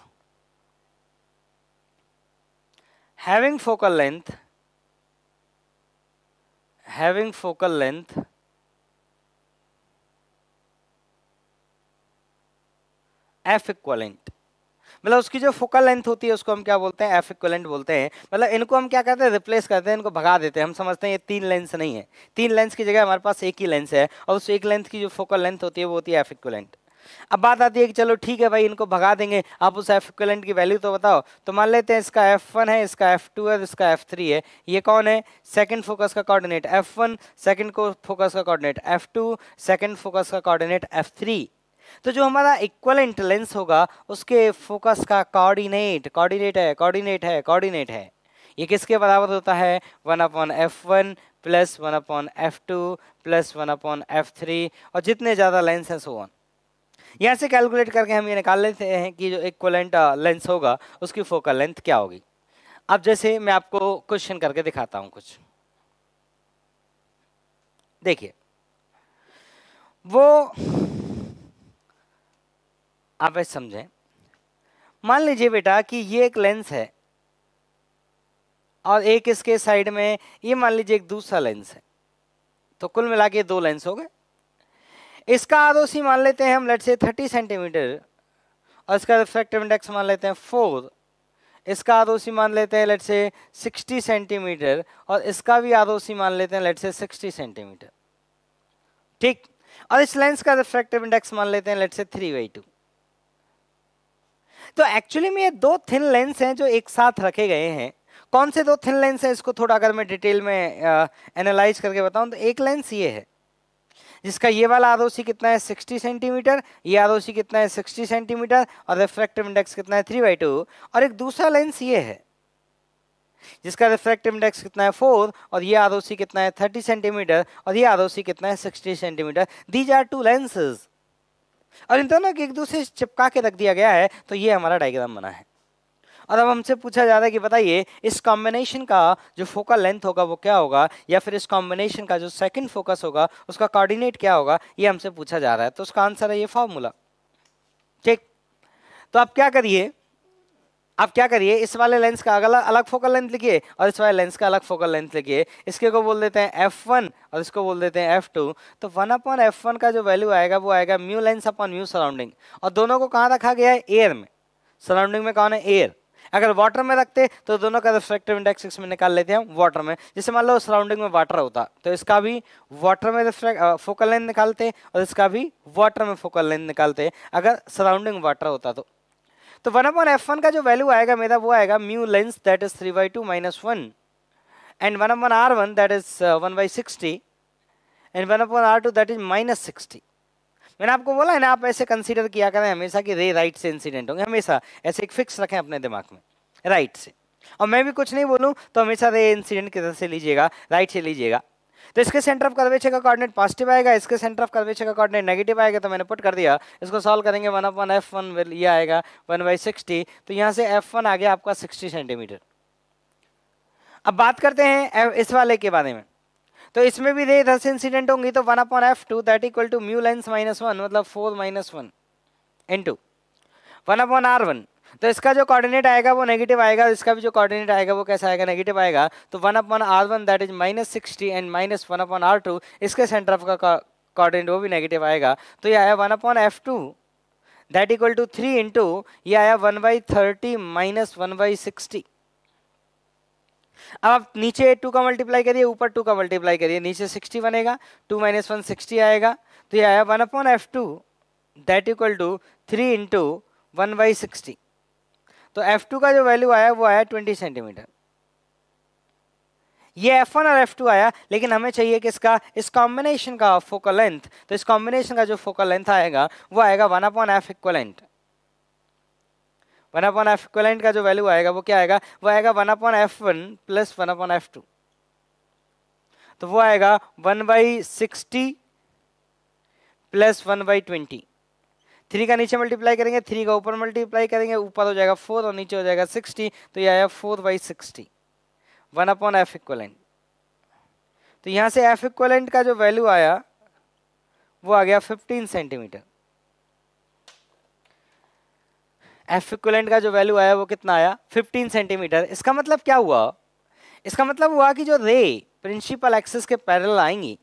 having focal length having focal length f equivalent मतलब उसकी जो फोकल लेंथ होती है उसको हम क्या बोलते हैं एफ इक्वलेंट बोलते हैं मतलब इनको हम क्या करते हैं रिप्लेस करते हैं इनको भगा देते हैं हम समझते हैं ये तीन लेंस नहीं है तीन लेंस की जगह हमारे पास एक ही लेंस है और उस एक लेंस की जो फोकल लेंथ होती है वो होती है एफ इक्वलेंट अब बात आती है कि चलो ठीक है भाई इनको भगा देंगे आप उस एफ इक्वलेंट की वैल्यू तो बताओ तो मान लेते हैं इसका एफ वन है इसका एफ टू है इसका एफ थ्री है ये कौन है सेकंड फोकस का कोऑर्डिनेट एफ वन सेकंड को फोकस का coordinate f two second focus का कोऑर्डिनेट एफ थ्री तो जो हमारा इक्वलेंट लेंस होगा उसके फोकस का कोऑर्डिनेट कोऑर्डिनेट है कोऑर्डिनेट है कोऑर्डिनेट है ये किसके बराबर होता है one upon F one plus one upon F two plus one upon f three और जितने ज़्यादा लेंस हैं सो वन यहाँ से कैलकुलेट करके हम ये निकाल लेते हैं कि जो इक्वलेंट लेंस uh, होगा उसकी फोकल लेंथ क्या होगी अब जैसे मैं आपको क्वेश्चन करके दिखाता हूँ कुछ देखिए वो आप ऐसे समझें मान लीजिए बेटा कि ये एक लेंस है और एक इसके साइड में ये मान लीजिए एक दूसरा लेंस है तो कुल मिला के दो लेंस हो गए इसका आरोसी मान लेते हैं हम लेट से थर्टी सेंटीमीटर और इसका रिफ्रैक्टिव इंडेक्स मान लेते हैं फोर इसका आरोसी मान लेते हैं लेट से सिक्सटी सेंटीमीटर और इसका भी आरोसी मान लेते हैं लेट से सिक्सटी सेंटीमीटर ठीक और इस लेंस का रिफ्रैक्टिव इंडेक्स मान लेते हैं लेट से थ्री बाई टू तो एक्चुअली में ये दो थिन लेंस हैं जो एक साथ रखे गए हैं कौन से दो थिन लेंस हैं इसको थोड़ा अगर मैं डिटेल में एनालाइज करके बताऊं तो एक लेंस ये है जिसका ये वाला आर कितना है 60 सेंटीमीटर ये आर कितना है 60 सेंटीमीटर और रिफ्रैक्टिव इंडेक्स कितना है थ्री बाई टू और एक दूसरा लेंस ये है जिसका रिफ्रैक्टिव इंडेक्स कितना है फोर और ये आर कितना है थर्टी सेंटीमीटर और ये आर कितना है sixty centimetre these are two lenses और इन दोनों को एक दूसरे से चिपका के रख दिया गया है तो ये हमारा डायग्राम बना है और अब हमसे पूछा जा रहा है कि बताइए इस कॉम्बिनेशन का जो फोकल लेंथ होगा वो क्या होगा या फिर इस कॉम्बिनेशन का जो सेकंड फोकस होगा उसका कोऑर्डिनेट क्या होगा ये हमसे पूछा जा रहा है तो उसका आंसर है ये फॉर्मूला ठीक तो आप क्या करिए आप क्या करिए इस वाले लेंस का अगला अलग फोकल लेंथ लिखिए और इस वाले लेंस का अलग फोकल लेंथ लिखिए इसके को बोल देते हैं एफ वन और इसको बोल देते हैं एफ टू तो वन अपॉन एफ वन का जो वैल्यू आएगा वो आएगा mu lens upon mu surrounding और दोनों को कहाँ रखा गया है एयर में सराउंडिंग में कौन है एयर अगर वाटर में रखते तो दोनों का रिफ्लेक्टिव इंडेक्स इसमें निकाल लेते हैं वाटर में जैसे मान लो सराउंडिंग में वाटर होता तो इसका भी वाटर में फोकल लेंथ निकालते और इसका भी वाटर में फोकल लेंथ निकालते अगर सराउंडिंग वाटर होता तो तो वन अपॉन एफ वन का जो वैल्यू आएगा मेरा वो आएगा mu lens that is three by two minus one and one upon are one that is one by sixty and one upon are two that is minus sixty मैंने आपको बोला है ना आप ऐसे कंसिडर किया करें हमेशा कि रे राइट से इंसिडेंट होंगे हमेशा ऐसे एक फिक्स रखें अपने दिमाग में राइट से और मैं भी कुछ नहीं बोलूँ तो हमेशा रे इंसिडेंट किधर से लीजिएगा राइट से लीजिएगा तो इसके सेंटर ऑफ कर्वेचर का कॉर्डिनेट पॉजिटिव आएगा इसके सेंटर ऑफ कर्वेचर का कॉर्डिनेट नेगेटिव आएगा तो मैंने पुट कर दिया इसको सॉल्व करेंगे वन अपन एफ वन ये आएगा वन बाई सिक्सटी तो यहाँ से एफ वन आ गया आपका सिक्सटी सेंटीमीटर अब बात करते हैं इस वाले के बारे में तो इसमें भी रे दस इंसिडेंट होंगी तो one upon F two that equal to mu lens minus one मतलब four minus one into one upon are one तो इसका जो कोऑर्डिनेट आएगा वो नेगेटिव आएगा इसका भी जो कोऑर्डिनेट आएगा वो कैसा आएगा नेगेटिव आएगा तो one upon are one that is minus sixty and minus one upon r two इसके सेंटर ऑफ का कोऑर्डिनेट वो भी नेगेटिव आएगा तो ये आया one upon f two that equal to three into ये आया one by thirty minus one by sixty अब आप नीचे टू का मल्टीप्लाई करिए ऊपर टू का मल्टीप्लाई करिए नीचे सिक्सटी बनेगा टू माइनस वन सिक्सटी आएगा तो ये आया one upon F two that equal to three into one by sixty तो F2 का जो वैल्यू आया वो आया 20 सेंटीमीटर ये F1 और F2 आया लेकिन हमें चाहिए कि इसका इस कॉम्बिनेशन का फोकल लेंथ तो इस कॉम्बिनेशन का जो फोकल लेंथ आएगा वो आएगा one upon F equivalent one upon F equivalent का जो वैल्यू आएगा वो क्या आएगा वो आएगा one upon F one plus one upon F two तो वो आएगा one by sixty plus one by twenty three का नीचे मल्टीप्लाई करेंगे थ्री का ऊपर मल्टीप्लाई करेंगे ऊपर हो जाएगा फोर और नीचे हो जाएगा सिक्सटी तो ये आया four by sixty one upon F equivalent तो यहाँ से एफ इक्वलेंट का जो वैल्यू आया वो आ गया फिफ्टीन सेंटीमीटर एफ इक्वलेंट का जो वैल्यू आया वो कितना आया फिफ्टीन सेंटीमीटर इसका मतलब क्या हुआ इसका मतलब हुआ कि जो रे प्रिंसिपल एक्सिस के पैरल आएंगी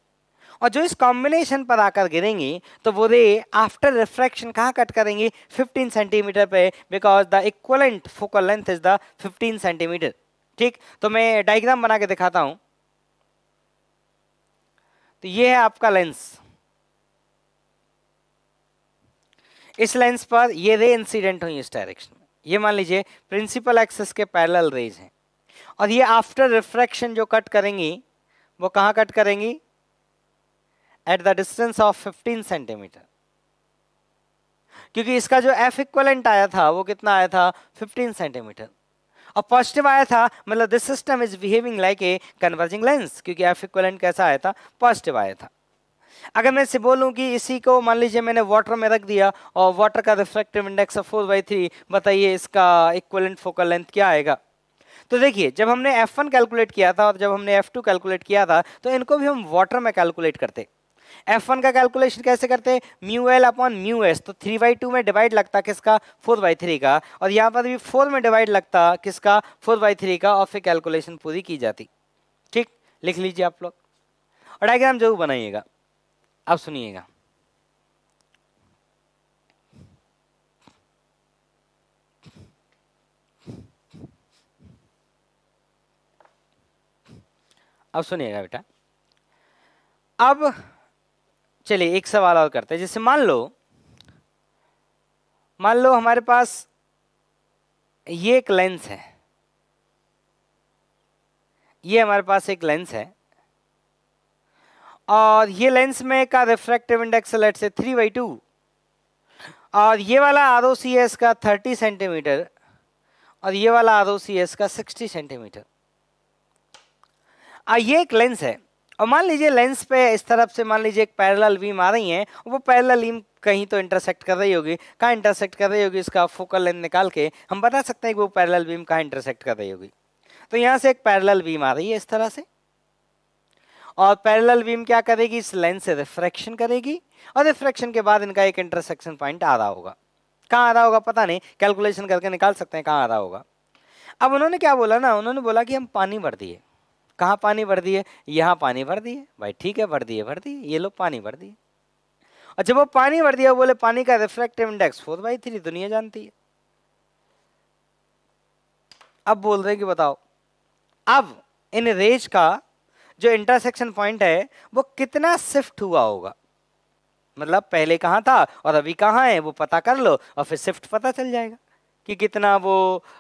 और जो इस कॉम्बिनेशन पर आकर गिरेंगी तो वो रे आफ्टर रिफ्रैक्शन कहाँ कट करेंगी 15 सेंटीमीटर पे because the equivalent focal length is the 15 centimetre ठीक तो मैं डायग्राम बना के दिखाता हूँ तो ये है आपका लेंस इस लेंस पर ये रे इंसिडेंट हुई इस डायरेक्शन में ये मान लीजिए प्रिंसिपल एक्सेस के पैरेलल रेज हैं और ये आफ्टर रिफ्रैक्शन जो कट करेंगी वो कहाँ कट करेंगी at the distance of 15 centimetre क्योंकि इसका जो एफ इक्वलेंट आया था वो कितना आया था 15 सेंटीमीटर और पॉजिटिव आया था मतलब this system is behaving like a converging lens क्योंकि एफ इक्वलेंट कैसा आया था पॉजिटिव आया था अगर मैं इसे बोलूं कि इसी को मान लीजिए मैंने वाटर में रख दिया और वाटर का reflective index of four by three बताइए इसका इक्वलेंट फोकल लेंथ क्या आएगा तो देखिए जब हमने एफ वन कैलकुलेट किया था और जब हमने एफ टू कैलकुलेट किया था तो इनको भी हम वाटर में कैलकुलेट करते हैं एफ वन का कैलकुलेशन कैसे करते हैं mu L upon mu S तो थ्री बाई टू में डिवाइड लगता किसका फोर बाई थ्री का और यहाँ पर भी फोर में डिवाइड लगता किसका फोर बाई थ्री का और फिर कैलकुलेशन पूरी की जाती ठीक लिख लीजिए आप लोग और डायग्राम जरूर बनाइएगा आप सुनिएगा अब सुनिएगा बेटा अब चलिए एक सवाल और करते हैं जैसे मान लो मान लो हमारे पास ये एक लेंस है ये हमारे पास एक लेंस है और ये लेंस में का रिफ्रैक्टिव इंडेक्स लेट से थ्री बाई टू और ये वाला आर ओ सी एस का थर्टी सेंटीमीटर और ये वाला आर ओ सी एस का सिक्सटी सेंटीमीटर आ ये एक लेंस है और मान लीजिए लेंस पे इस तरफ से मान लीजिए एक पैरेलल बीम आ रही है वो पैरेलल बीम कहीं तो इंटरसेक्ट कर रही होगी कहाँ इंटरसेक्ट कर रही होगी इसका फोकल लेंथ निकाल के हम बता सकते हैं कि वो पैरेलल बीम कहाँ इंटरसेक्ट कर रही होगी तो यहाँ से एक पैरेलल बीम आ रही है इस तरह से और पैरेलल बीम क्या करेगी इस लेंस से रिफ्रैक्शन करेगी और रिफ्रैक्शन के बाद इनका एक इंटरसेक्शन पॉइंट आ रहा होगा कहाँ आ रहा होगा पता नहीं कैलकुलेशन करके निकाल सकते हैं कहाँ आ रहा होगा अब उन्होंने क्या बोला ना उन्होंने बोला कि हम पानी भर दिए कहाँ पानी भर दिए यहाँ पानी भर दिए भाई ठीक है भर दिए भर दिए ये लोग पानी भर दिए और जब वो पानी भर दिया बोले पानी का reflective index four by three दुनिया जानती है अब बोल रहे कि बताओ अब इन रेज का जो इंटरसेक्शन पॉइंट है वो कितना शिफ्ट हुआ होगा मतलब पहले कहाँ था और अभी कहाँ है वो पता कर लो और फिर शिफ्ट पता चल जाएगा कि कितना वो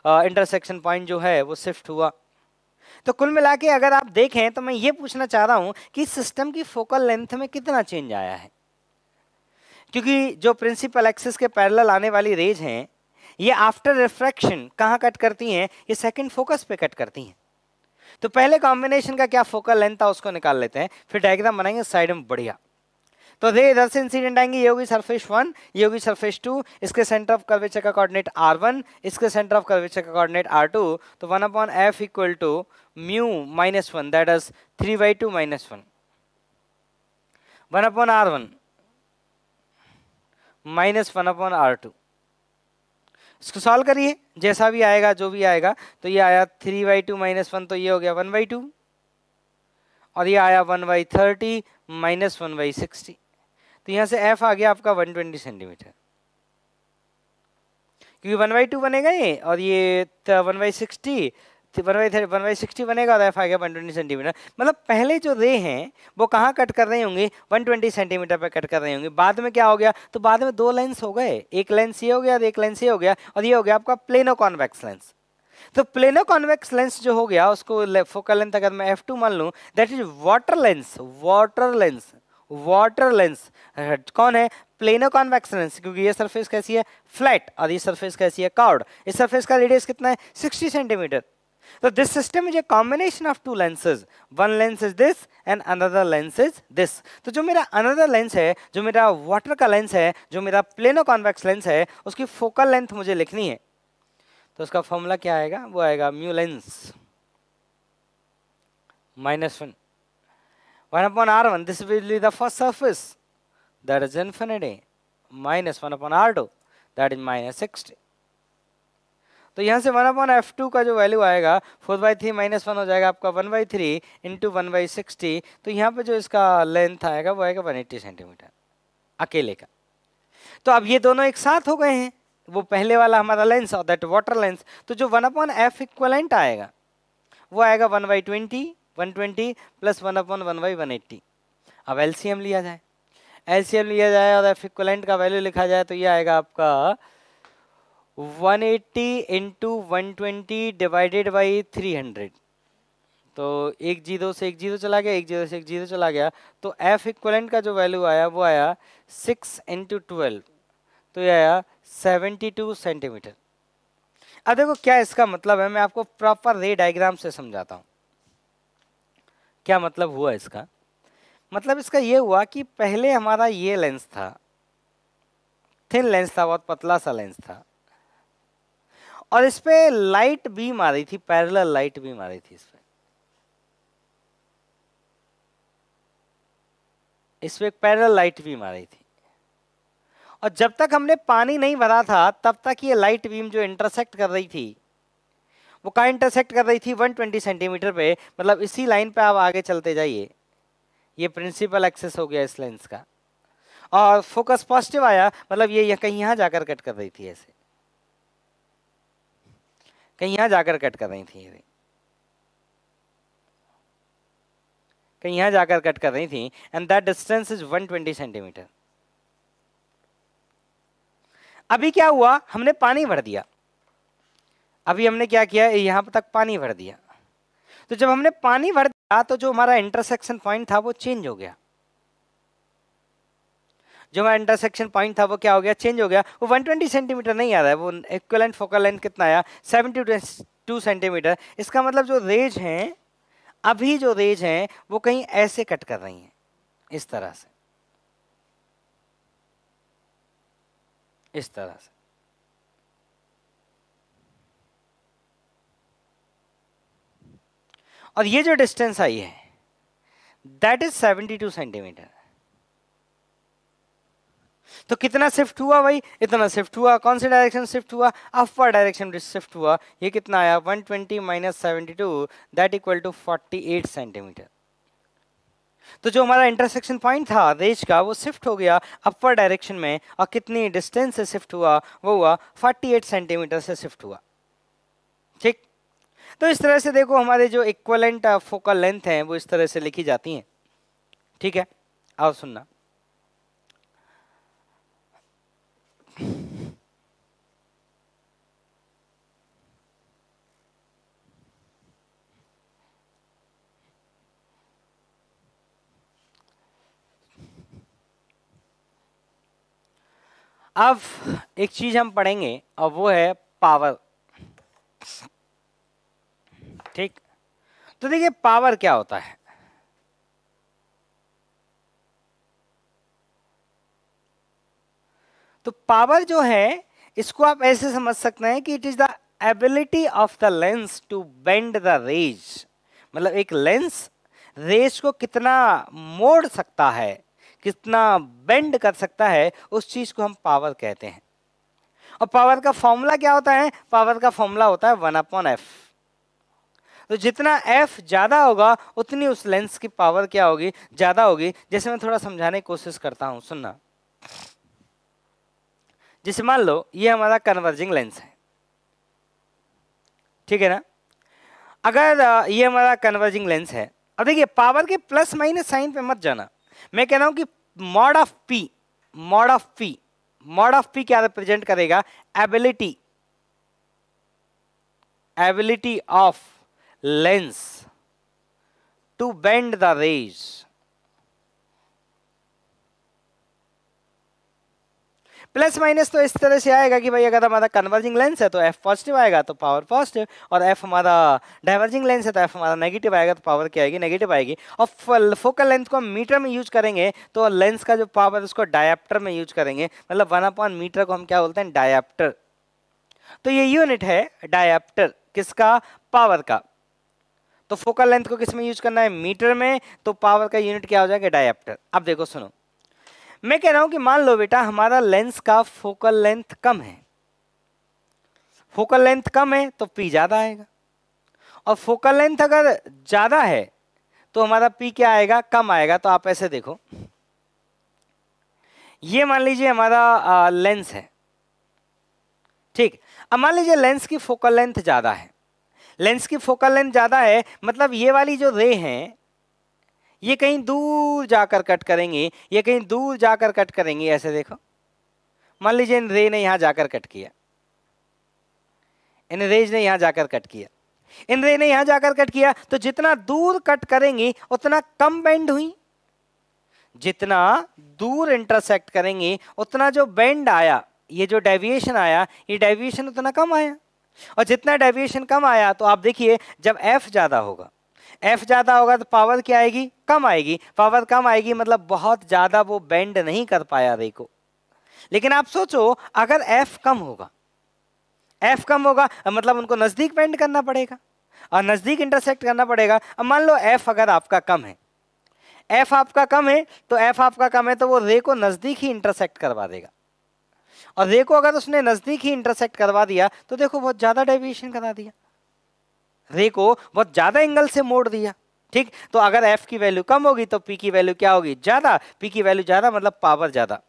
इंटरसेक्शन पॉइंट जो है वो शिफ्ट हुआ तो कुल मिला के अगर आप देखें तो मैं ये पूछना चाह रहा हूँ कि सिस्टम की फोकल लेंथ में कितना चेंज आया है क्योंकि जो प्रिंसिपल एक्सिस के पैरेलल आने वाली रेज हैं ये आफ्टर रिफ्रैक्शन कहाँ कट करती हैं ये सेकंड फोकस पे कट करती हैं तो पहले कॉम्बिनेशन का क्या फोकल लेंथ था उसको निकाल लेते हैं फिर डायग्राम बनाएंगे साइड में बढ़िया तो देखिए इधर से इंसिडेंट आएंगे ये होगी सरफेस वन ये होगी सरफेस टू इसके सेंटर ऑफ कर्वेचर का कोऑर्डिनेट आर वन इसके सेंटर ऑफ कर्वेचर का कोऑर्डिनेट आर टू तो one upon F equal to mu minus one that is three by two minus one one upon are one minus one upon are two इसको solve करिए जैसा भी आएगा जो भी आएगा तो ये आया three by two minus one तो ये हो गया वन बाई टू और ये आया one by thirty minus one by sixty तो यहाँ से एफ आ गया आपका 120 सेंटीमीटर क्योंकि वन बाई टू बनेगा ये और ये one by sixty one by one by sixty बनेगा और एफ आ गया वन ट्वेंटी सेंटीमीटर मतलब पहले जो रे हैं वो कहाँ कट कर रहे होंगे वन ट्वेंटी सेंटीमीटर पर कट कर रहे होंगे बाद में क्या हो गया तो बाद में दो लेंस हो गए एक लेंस ये हो गया और एक लेंस ये हो गया और ये हो गया आपका प्लेनो कॉन्वेक्स लेंस तो प्लेनो कॉन्वेक्स लेंस जो हो गया उसको फोकल लेंथ अगर मैं एफ टू मान लूँ that is water lens water lens water lens कौन है प्लेनो कॉन्वेक्स लेंस क्योंकि ये सरफेस कैसी है फ्लैट और ये सरफेस कैसी है कार्ड इस सरफेस का रेडियस कितना है सिक्सटी सेंटीमीटर तो this system is a combination of two lenses one lens is this and another lens is this तो जो मेरा अनदर लेंस है जो मेरा वाटर का लेंस है जो मेरा प्लेनो कॉन्वेक्स लेंस है उसकी फोकल लेंथ मुझे लिखनी है तो उसका फॉर्मूला क्या आएगा वो आएगा mu lens minus one 1 upon r1, this will be the first surface. That is infinity. Minus 1 upon r2, that is minus sixty तो यहाँ से वन अपॉन एफ टू का जो वैल्यू आएगा four by three minus one हो जाएगा आपका one by three into one by sixty तो यहाँ पे जो इसका लेंथ आएगा वो आएगा वन एट्टी सेंटीमीटर अकेले का तो अब ये दोनों एक साथ हो गए हैं वो पहले वाला हमारा लेंस और दैट वाटर लेंस तो जो वन अपॉन एफ इक्वलेंट आएगा वो आएगा one by twenty one twenty plus one upon one by one eighty अब एल सी एम लिया जाए एल सी एम लिया जाए और एफ इक्वलेंट का वैल्यू लिखा जाए तो ये आएगा आपका one eighty into one twenty divided by three hundred तो एक जीरो से एक जीरो चला गया एक जीरो से एक जीरो चला गया तो एफ इक्वलेंट का जो वैल्यू आया वो आया सिक्स इंटू ट्वेल्व तो ये आया सेवेंटी टू सेंटीमीटर अब देखो क्या इसका मतलब है मैं आपको प्रॉपर रे डायग्राम से समझाता हूँ क्या मतलब हुआ इसका मतलब इसका ये हुआ कि पहले हमारा ये लेंस था थिन लेंस था बहुत पतला सा लेंस था और इस पर लाइट बीम आ रही थी पैरल लाइट बीम आ रही थी इस पर इस पर पैरल लाइट भी मारी थी और जब तक हमने पानी नहीं भरा था तब तक ये लाइट बीम जो इंटरसेक्ट कर रही थी वो कहाँ इंटरसेक्ट कर रही थी 120 सेंटीमीटर पे मतलब इसी लाइन पे आप आगे चलते जाइए ये प्रिंसिपल एक्सेस हो गया इस लेंस का और फोकस पॉजिटिव आया मतलब ये यह कहीं यहाँ जाकर कट कर रही थी ऐसे कहीं यहाँ जाकर कट कर रही थी ये कहीं यहाँ जाकर कट कर रही थी and that distance is 120 centimetre अभी क्या हुआ हमने पानी भर दिया अभी हमने क्या किया यहाँ तक पानी भर दिया तो जब हमने पानी भर दिया तो जो हमारा इंटरसेक्शन पॉइंट था वो चेंज हो गया जो हमारा इंटरसेक्शन पॉइंट था वो क्या हो गया चेंज हो गया वो 120 सेंटीमीटर नहीं आ रहा है वो इक्वलेंट फोकल लेंथ कितना आया 72 सेंटीमीटर इसका मतलब जो रेज हैं अभी जो रेज हैं वो कहीं ऐसे कट कर रही हैं इस तरह से इस तरह से और ये जो डिस्टेंस आई है दैट इज 72 सेंटीमीटर तो कितना शिफ्ट हुआ भाई इतना शिफ्ट हुआ कौन से डायरेक्शन शिफ्ट हुआ अपर डायरेक्शन शिफ्ट हुआ ये कितना आया 120 twenty minus seventy two that equal to forty centimetre तो जो हमारा इंटरसेक्शन पॉइंट था रेज का वो शिफ्ट हो गया अपर डायरेक्शन में और कितनी डिस्टेंस से शिफ्ट हुआ वो हुआ 48 सेंटीमीटर से शिफ्ट हुआ तो इस तरह से देखो हमारे जो इक्वलेंट फोकल लेंथ हैं वो इस तरह से लिखी जाती हैं ठीक है आओ सुनना अब एक चीज हम पढ़ेंगे और वो है पावर तो देखिए पावर क्या होता है तो पावर जो है इसको आप ऐसे समझ सकते हैं कि it is the ability of the lens to bend the rays मतलब एक लेंस रेज को कितना मोड़ सकता है कितना बेंड कर सकता है उस चीज को हम पावर कहते हैं और पावर का फॉर्मूला क्या होता है पावर का फॉर्मूला होता है वन अपॉन एफ तो जितना एफ ज़्यादा होगा उतनी उस लेंस की पावर क्या होगी ज़्यादा होगी जैसे मैं थोड़ा समझाने की कोशिश करता हूँ सुनना जैसे मान लो ये हमारा कन्वर्जिंग लेंस है ठीक है ना अगर ये हमारा कन्वर्जिंग लेंस है अब देखिए पावर के प्लस माइनस साइन पे मत जाना मैं कह रहा हूँ कि mod of P mod of P mod of P क्या रिप्रेजेंट करेगा ability ability of lens to bend the rays plus minus तो इस तरह से आएगा कि भाई अगर हमारा कन्वर्जिंग लेंस है तो एफ पॉजिटिव आएगा तो पावर पॉजिटिव और एफ हमारा डाइवर्जिंग लेंस है तो एफ हमारा नेगेटिव आएगा तो पावर क्या आएगी नेगेटिव आएगी और फोकल लेंथ को हम मीटर में यूज करेंगे तो लेंस का जो पावर उसको डायप्टर में यूज करेंगे मतलब वन अपॉन मीटर को हम क्या बोलते हैं डायप्टर तो ये यूनिट है डायप्टर किसका पावर का तो फोकल लेंथ को किस में यूज करना है मीटर में तो पावर का यूनिट क्या हो जाएगा डायप्टर अब देखो सुनो मैं कह रहा हूं कि मान लो बेटा हमारा लेंस का फोकल लेंथ कम है फोकल लेंथ कम है तो पी ज़्यादा आएगा और फोकल लेंथ अगर ज़्यादा है तो हमारा पी क्या आएगा कम आएगा तो आप ऐसे देखो ये मान लीजिए हमारा लेंस है ठीक अब मान लीजिए लेंस की फोकल लेंथ ज़्यादा है लेंस की फोकल लेंथ ज़्यादा है मतलब ये वाली जो रे हैं ये कहीं दूर जाकर कट करेंगे ये कहीं दूर जाकर कट करेंगे ऐसे देखो मान लीजिए इन रे ने यहाँ जाकर कट किया इन रेज ने यहाँ जाकर कट किया इन रे ने यहाँ जाकर कट किया तो जितना दूर कट करेंगी उतना कम बेंड हुई जितना दूर इंटरसेक्ट करेंगे उतना जो बेंड आया ये जो डेविएशन आया ये डेविएशन उतना कम आया और जितना डेविएशन कम आया तो आप देखिए जब एफ ज़्यादा होगा एफ ज़्यादा होगा तो पावर क्या आएगी कम आएगी पावर कम आएगी मतलब बहुत ज़्यादा वो बेंड नहीं कर पाया रे को लेकिन आप सोचो अगर एफ कम होगा एफ कम होगा मतलब उनको नज़दीक बेंड करना पड़ेगा और नज़दीक इंटरसेक्ट करना पड़ेगा अब मान लो एफ अगर आपका कम है एफ आपका कम है तो एफ आपका कम है तो वो रे को नज़दीक ही इंटरसेक्ट करवा देगा और रे को अगर उसने नज़दीक ही इंटरसेक्ट करवा दिया तो देखो बहुत ज़्यादा डेविएशन करा दिया रे को बहुत ज़्यादा एंगल से मोड़ दिया ठीक तो अगर एफ की वैल्यू कम होगी तो पी की वैल्यू क्या होगी ज़्यादा पी की वैल्यू ज़्यादा मतलब पावर ज़्यादा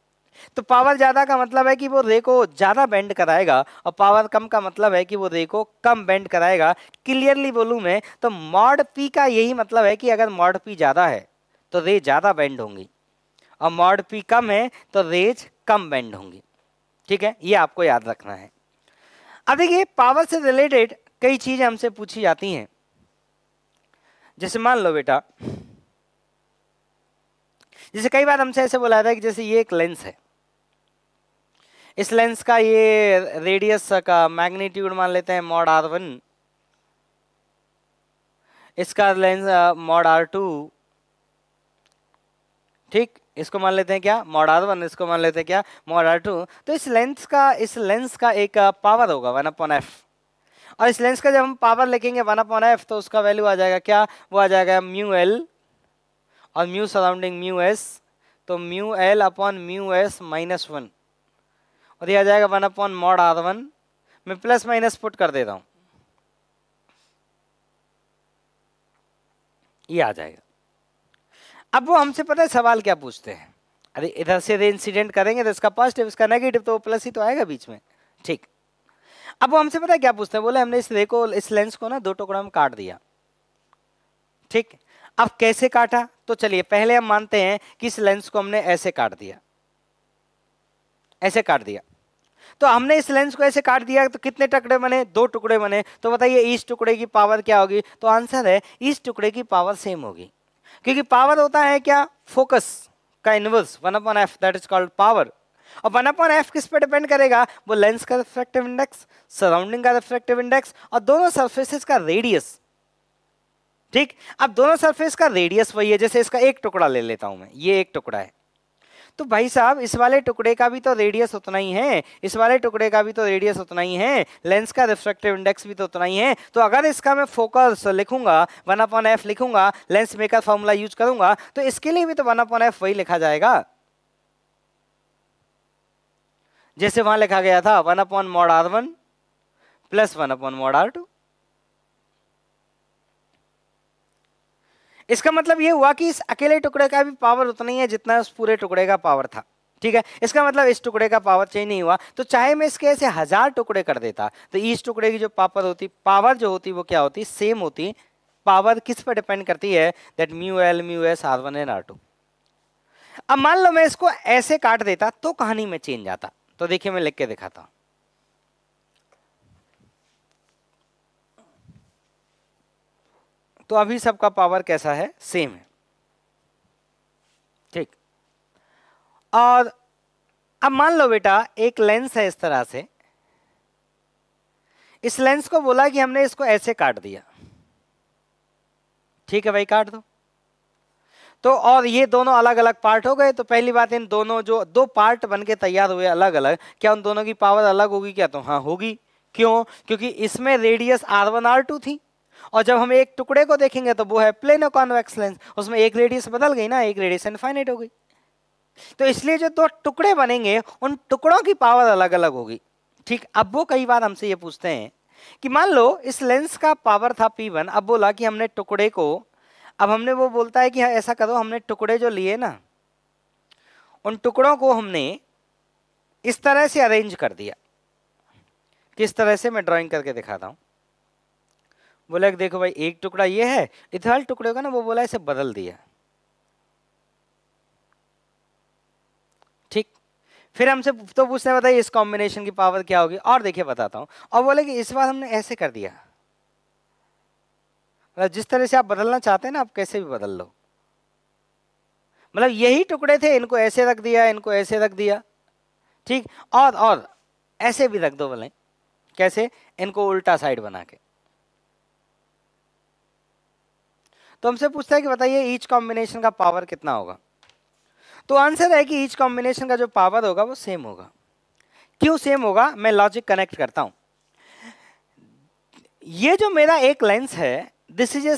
तो पावर ज़्यादा का मतलब है कि वो रे को ज़्यादा बेंड कराएगा और पावर कम का मतलब है कि वो रे को कम बेंड कराएगा क्लियरली बोलू मैं तो मॉड पी का यही मतलब है कि अगर मॉड पी ज़्यादा है तो रे ज़्यादा बेंड होंगी और मॉड पी कम है तो रेज कम बेंड होंगी ठीक है ये आपको याद रखना है अब देखिए पावर से रिलेटेड कई चीज़ें हमसे पूछी जाती हैं जैसे मान लो बेटा जैसे कई बार हमसे ऐसे बोला है कि जैसे ये एक लेंस है इस लेंस का ये रेडियस का मैग्नीट्यूड मान लेते हैं मॉड आर वन इसका लेंस मॉड आर टू ठीक इसको मान लेते हैं क्या मॉड आर वन इसको मान लेते हैं क्या मॉड आर टू तो इस लेंस का इस लेंस का एक पावर uh, होगा वन अपॉन एफ और इस लेंस का जब हम पावर लिखेंगे वन अपॉन एफ तो उसका वैल्यू आ जाएगा क्या वो आ जाएगा म्यू एल और म्यू सराउंडिंग म्यू एस तो mu L upon mu S minus one और ये आ जाएगा one upon mod R one मैं प्लस माइनस पुट कर देता हूँ ये आ जाएगा अब वो हमसे पता है सवाल क्या पूछते हैं अरे इधर से इंसिडेंट करेंगे तो इसका पॉजिटिव इसका नेगेटिव तो प्लस ही तो आएगा बीच में ठीक अब वो हमसे पता है क्या पूछते हैं बोले हमने इस रे को इस लेंस को ना दो टुकड़ों में काट दिया ठीक अब कैसे काटा तो चलिए पहले हम मानते हैं कि इस लेंस को हमने ऐसे काट दिया ऐसे काट दिया तो हमने इस लेंस को ऐसे काट दिया तो कितने टुकड़े बने दो टुकड़े बने तो बताइए इस टुकड़े की पावर क्या होगी तो आंसर है इस टुकड़े की पावर सेम होगी क्योंकि पावर होता है क्या फोकस का inverse one upon F that is called power और वन अपॉन एफ किस पे डिपेंड करेगा वो लेंस का रिफ्लेक्टिव इंडेक्स सराउंडिंग का रिफ्लेक्टिव इंडेक्स और दोनों सर्फेसिस का रेडियस ठीक अब दोनों सरफेस का रेडियस वही है जैसे इसका एक टुकड़ा ले लेता हूं मैं ये एक टुकड़ा है तो भाई साहब इस वाले टुकड़े का भी तो रेडियस उतना ही है इस वाले टुकड़े का भी तो रेडियस उतना ही है लेंस का रिफ्रेक्टिव इंडेक्स भी तो उतना ही है तो अगर इसका मैं फोकस लिखूंगा वन अपन एफ लिखूंगा लेंस मेकर फॉर्मूला यूज करूंगा तो इसके लिए भी तो वन अपन एफ वही लिखा जाएगा जैसे वहां लिखा गया था one upon mod R one plus one upon mod R two इसका मतलब ये हुआ कि इस अकेले टुकड़े का भी पावर उतना ही है जितना उस पूरे टुकड़े का पावर था ठीक है इसका मतलब इस टुकड़े का पावर चेंज नहीं हुआ तो चाहे मैं इसके ऐसे हजार टुकड़े कर देता तो इस टुकड़े की जो पावर होती पावर जो होती वो क्या होती सेम होती पावर किस पर डिपेंड करती है that mu L mu S R one and R two अब मान लो मैं इसको ऐसे काट देता तो कहानी में चेंज आता तो देखिए मैं लिख के दिखाता हूँ तो अभी सबका पावर कैसा है सेम है ठीक और अब मान लो बेटा एक लेंस है इस तरह से इस लेंस को बोला कि हमने इसको ऐसे काट दिया ठीक है भाई काट दो तो और ये दोनों अलग अलग पार्ट हो गए तो पहली बात इन दोनों जो दो पार्ट बन के तैयार हुए अलग अलग क्या उन दोनों की पावर अलग होगी क्या तो हाँ होगी क्यों क्योंकि इसमें radius R one R two थी और जब हम एक टुकड़े को देखेंगे तो वो है प्लेनो कॉन्वेक्स लेंस उसमें एक रेडियस बदल गई ना एक रेडियस इनफाइनाइट हो गई तो इसलिए जो दो टुकड़े बनेंगे उन टुकड़ों की पावर अलग अलग होगी ठीक अब वो कई बार हमसे ये पूछते हैं कि मान लो इस लेंस का पावर था पी वन अब बोला कि हमने टुकड़े को अब हमने वो बोलता है कि हाँ, ऐसा करो हमने टुकड़े जो लिए ना उन टुकड़ों को हमने इस तरह से अरेंज कर दिया किस तरह से मैं ड्राइंग करके दिखाता हूं बोला कि देखो भाई एक टुकड़ा ये है इथाल टुकड़े का ना वो बोला इसे बदल दिया ठीक फिर हमसे तो पूछते बताइए इस कॉम्बिनेशन की पावर क्या होगी और देखिए बताता हूँ और बोले कि इस बार हमने ऐसे कर दिया मतलब जिस तरह से आप बदलना चाहते हैं ना आप कैसे भी बदल लो मतलब यही टुकड़े थे इनको ऐसे रख दिया इनको ऐसे रख दिया ठीक और और ऐसे भी रख दो बोले कैसे इनको उल्टा साइड बना के तो हमसे पूछता है कि बताइए ईच कॉम्बिनेशन का पावर कितना होगा तो आंसर है कि ईच कॉम्बिनेशन का जो पावर होगा वो सेम होगा क्यों सेम होगा मैं लॉजिक कनेक्ट करता हूं ये जो मेरा एक लेंस है this is a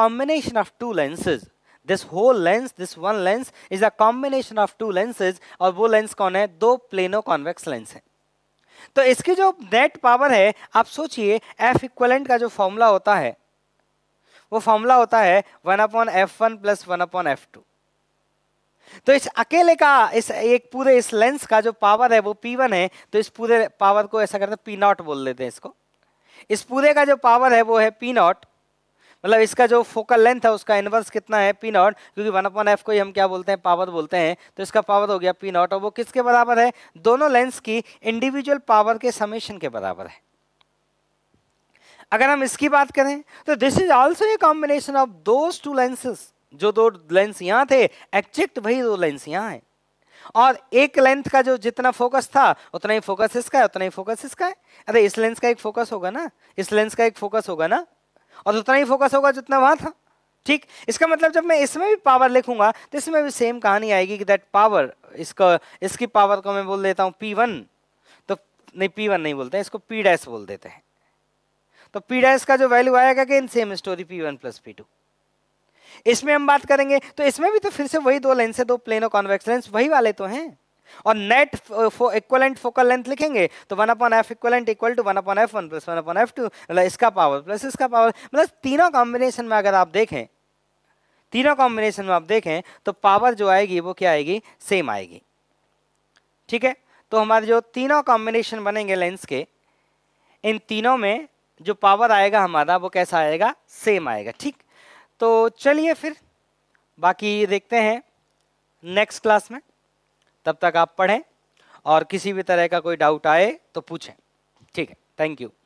combination of two lenses this whole lens this one lens is a combination of two lenses और वो लेंस कौन है दो प्लेनो कॉन्वेक्स लेंस है तो इसकी जो नेट पावर है आप सोचिए एफ इक्वलेंट का जो फॉर्मूला होता है वो फॉर्मूला होता है one upon F one plus one upon F two तो इस अकेले का इस एक पूरे इस लेंस का जो पावर है वो पी वन है तो इस पूरे पावर को ऐसा करते पी नॉट बोल देते हैं इसको इस पूरे का जो पावर है वो है पी नॉट मतलब इसका जो फोकल लेंथ है उसका इन्वर्स कितना है पी नॉट क्योंकि वन अपॉन एफ को ही हम क्या बोलते हैं पावर बोलते हैं तो इसका पावर हो गया पी नॉट और वो किसके बराबर है दोनों लेंस की इंडिविजुअल पावर के समेशन के बराबर है अगर हम इसकी बात करें तो this is also a combination of those two lenses जो दो लेंस यहाँ थे एक्जेक्ट वही दो लेंस यहाँ है और एक लेंथ का जो जितना फोकस था उतना ही फोकस इसका है उतना ही फोकस इसका है अरे इस लेंस का एक फोकस होगा ना इस लेंस का एक फोकस होगा ना और उतना ही फोकस होगा जितना वहां था ठीक इसका मतलब जब मैं इसमें भी पावर लिखूंगा तो इसमें भी सेम कहानी आएगी कि दैट पावर इसका इसकी पावर को मैं बोल देता हूँ पी वन तो नहीं पी वन नहीं बोलते इसको पी बोल देते हैं तो पी डैश का जो वैल्यू आएगा कि in same story P one plus P two इसमें हम बात करेंगे तो इसमें भी तो फिर से वही दो लेंस है दो और कॉन्वेक्स लेंस वही वाले तो हैं और नेट इक्वलेंट फोकल लेंथ लिखेंगे तो one upon F equivalent equal to one upon F one plus one upon F two मतलब इसका पावर प्लस इसका पावर मतलब तीनों कॉम्बिनेशन में अगर आप देखें तीनों कॉम्बिनेशन में आप देखें तो पावर जो आएगी वो क्या आएगी सेम आएगी ठीक है तो हमारे जो तीनों कॉम्बिनेशन बनेंगे लेंस के इन तीनों में जो पावर आएगा हमारा वो कैसा आएगा सेम आएगा ठीक तो चलिए फिर बाकी देखते हैं नेक्स्ट क्लास में तब तक आप पढ़ें और किसी भी तरह का कोई डाउट आए तो पूछें ठीक है थैंक यू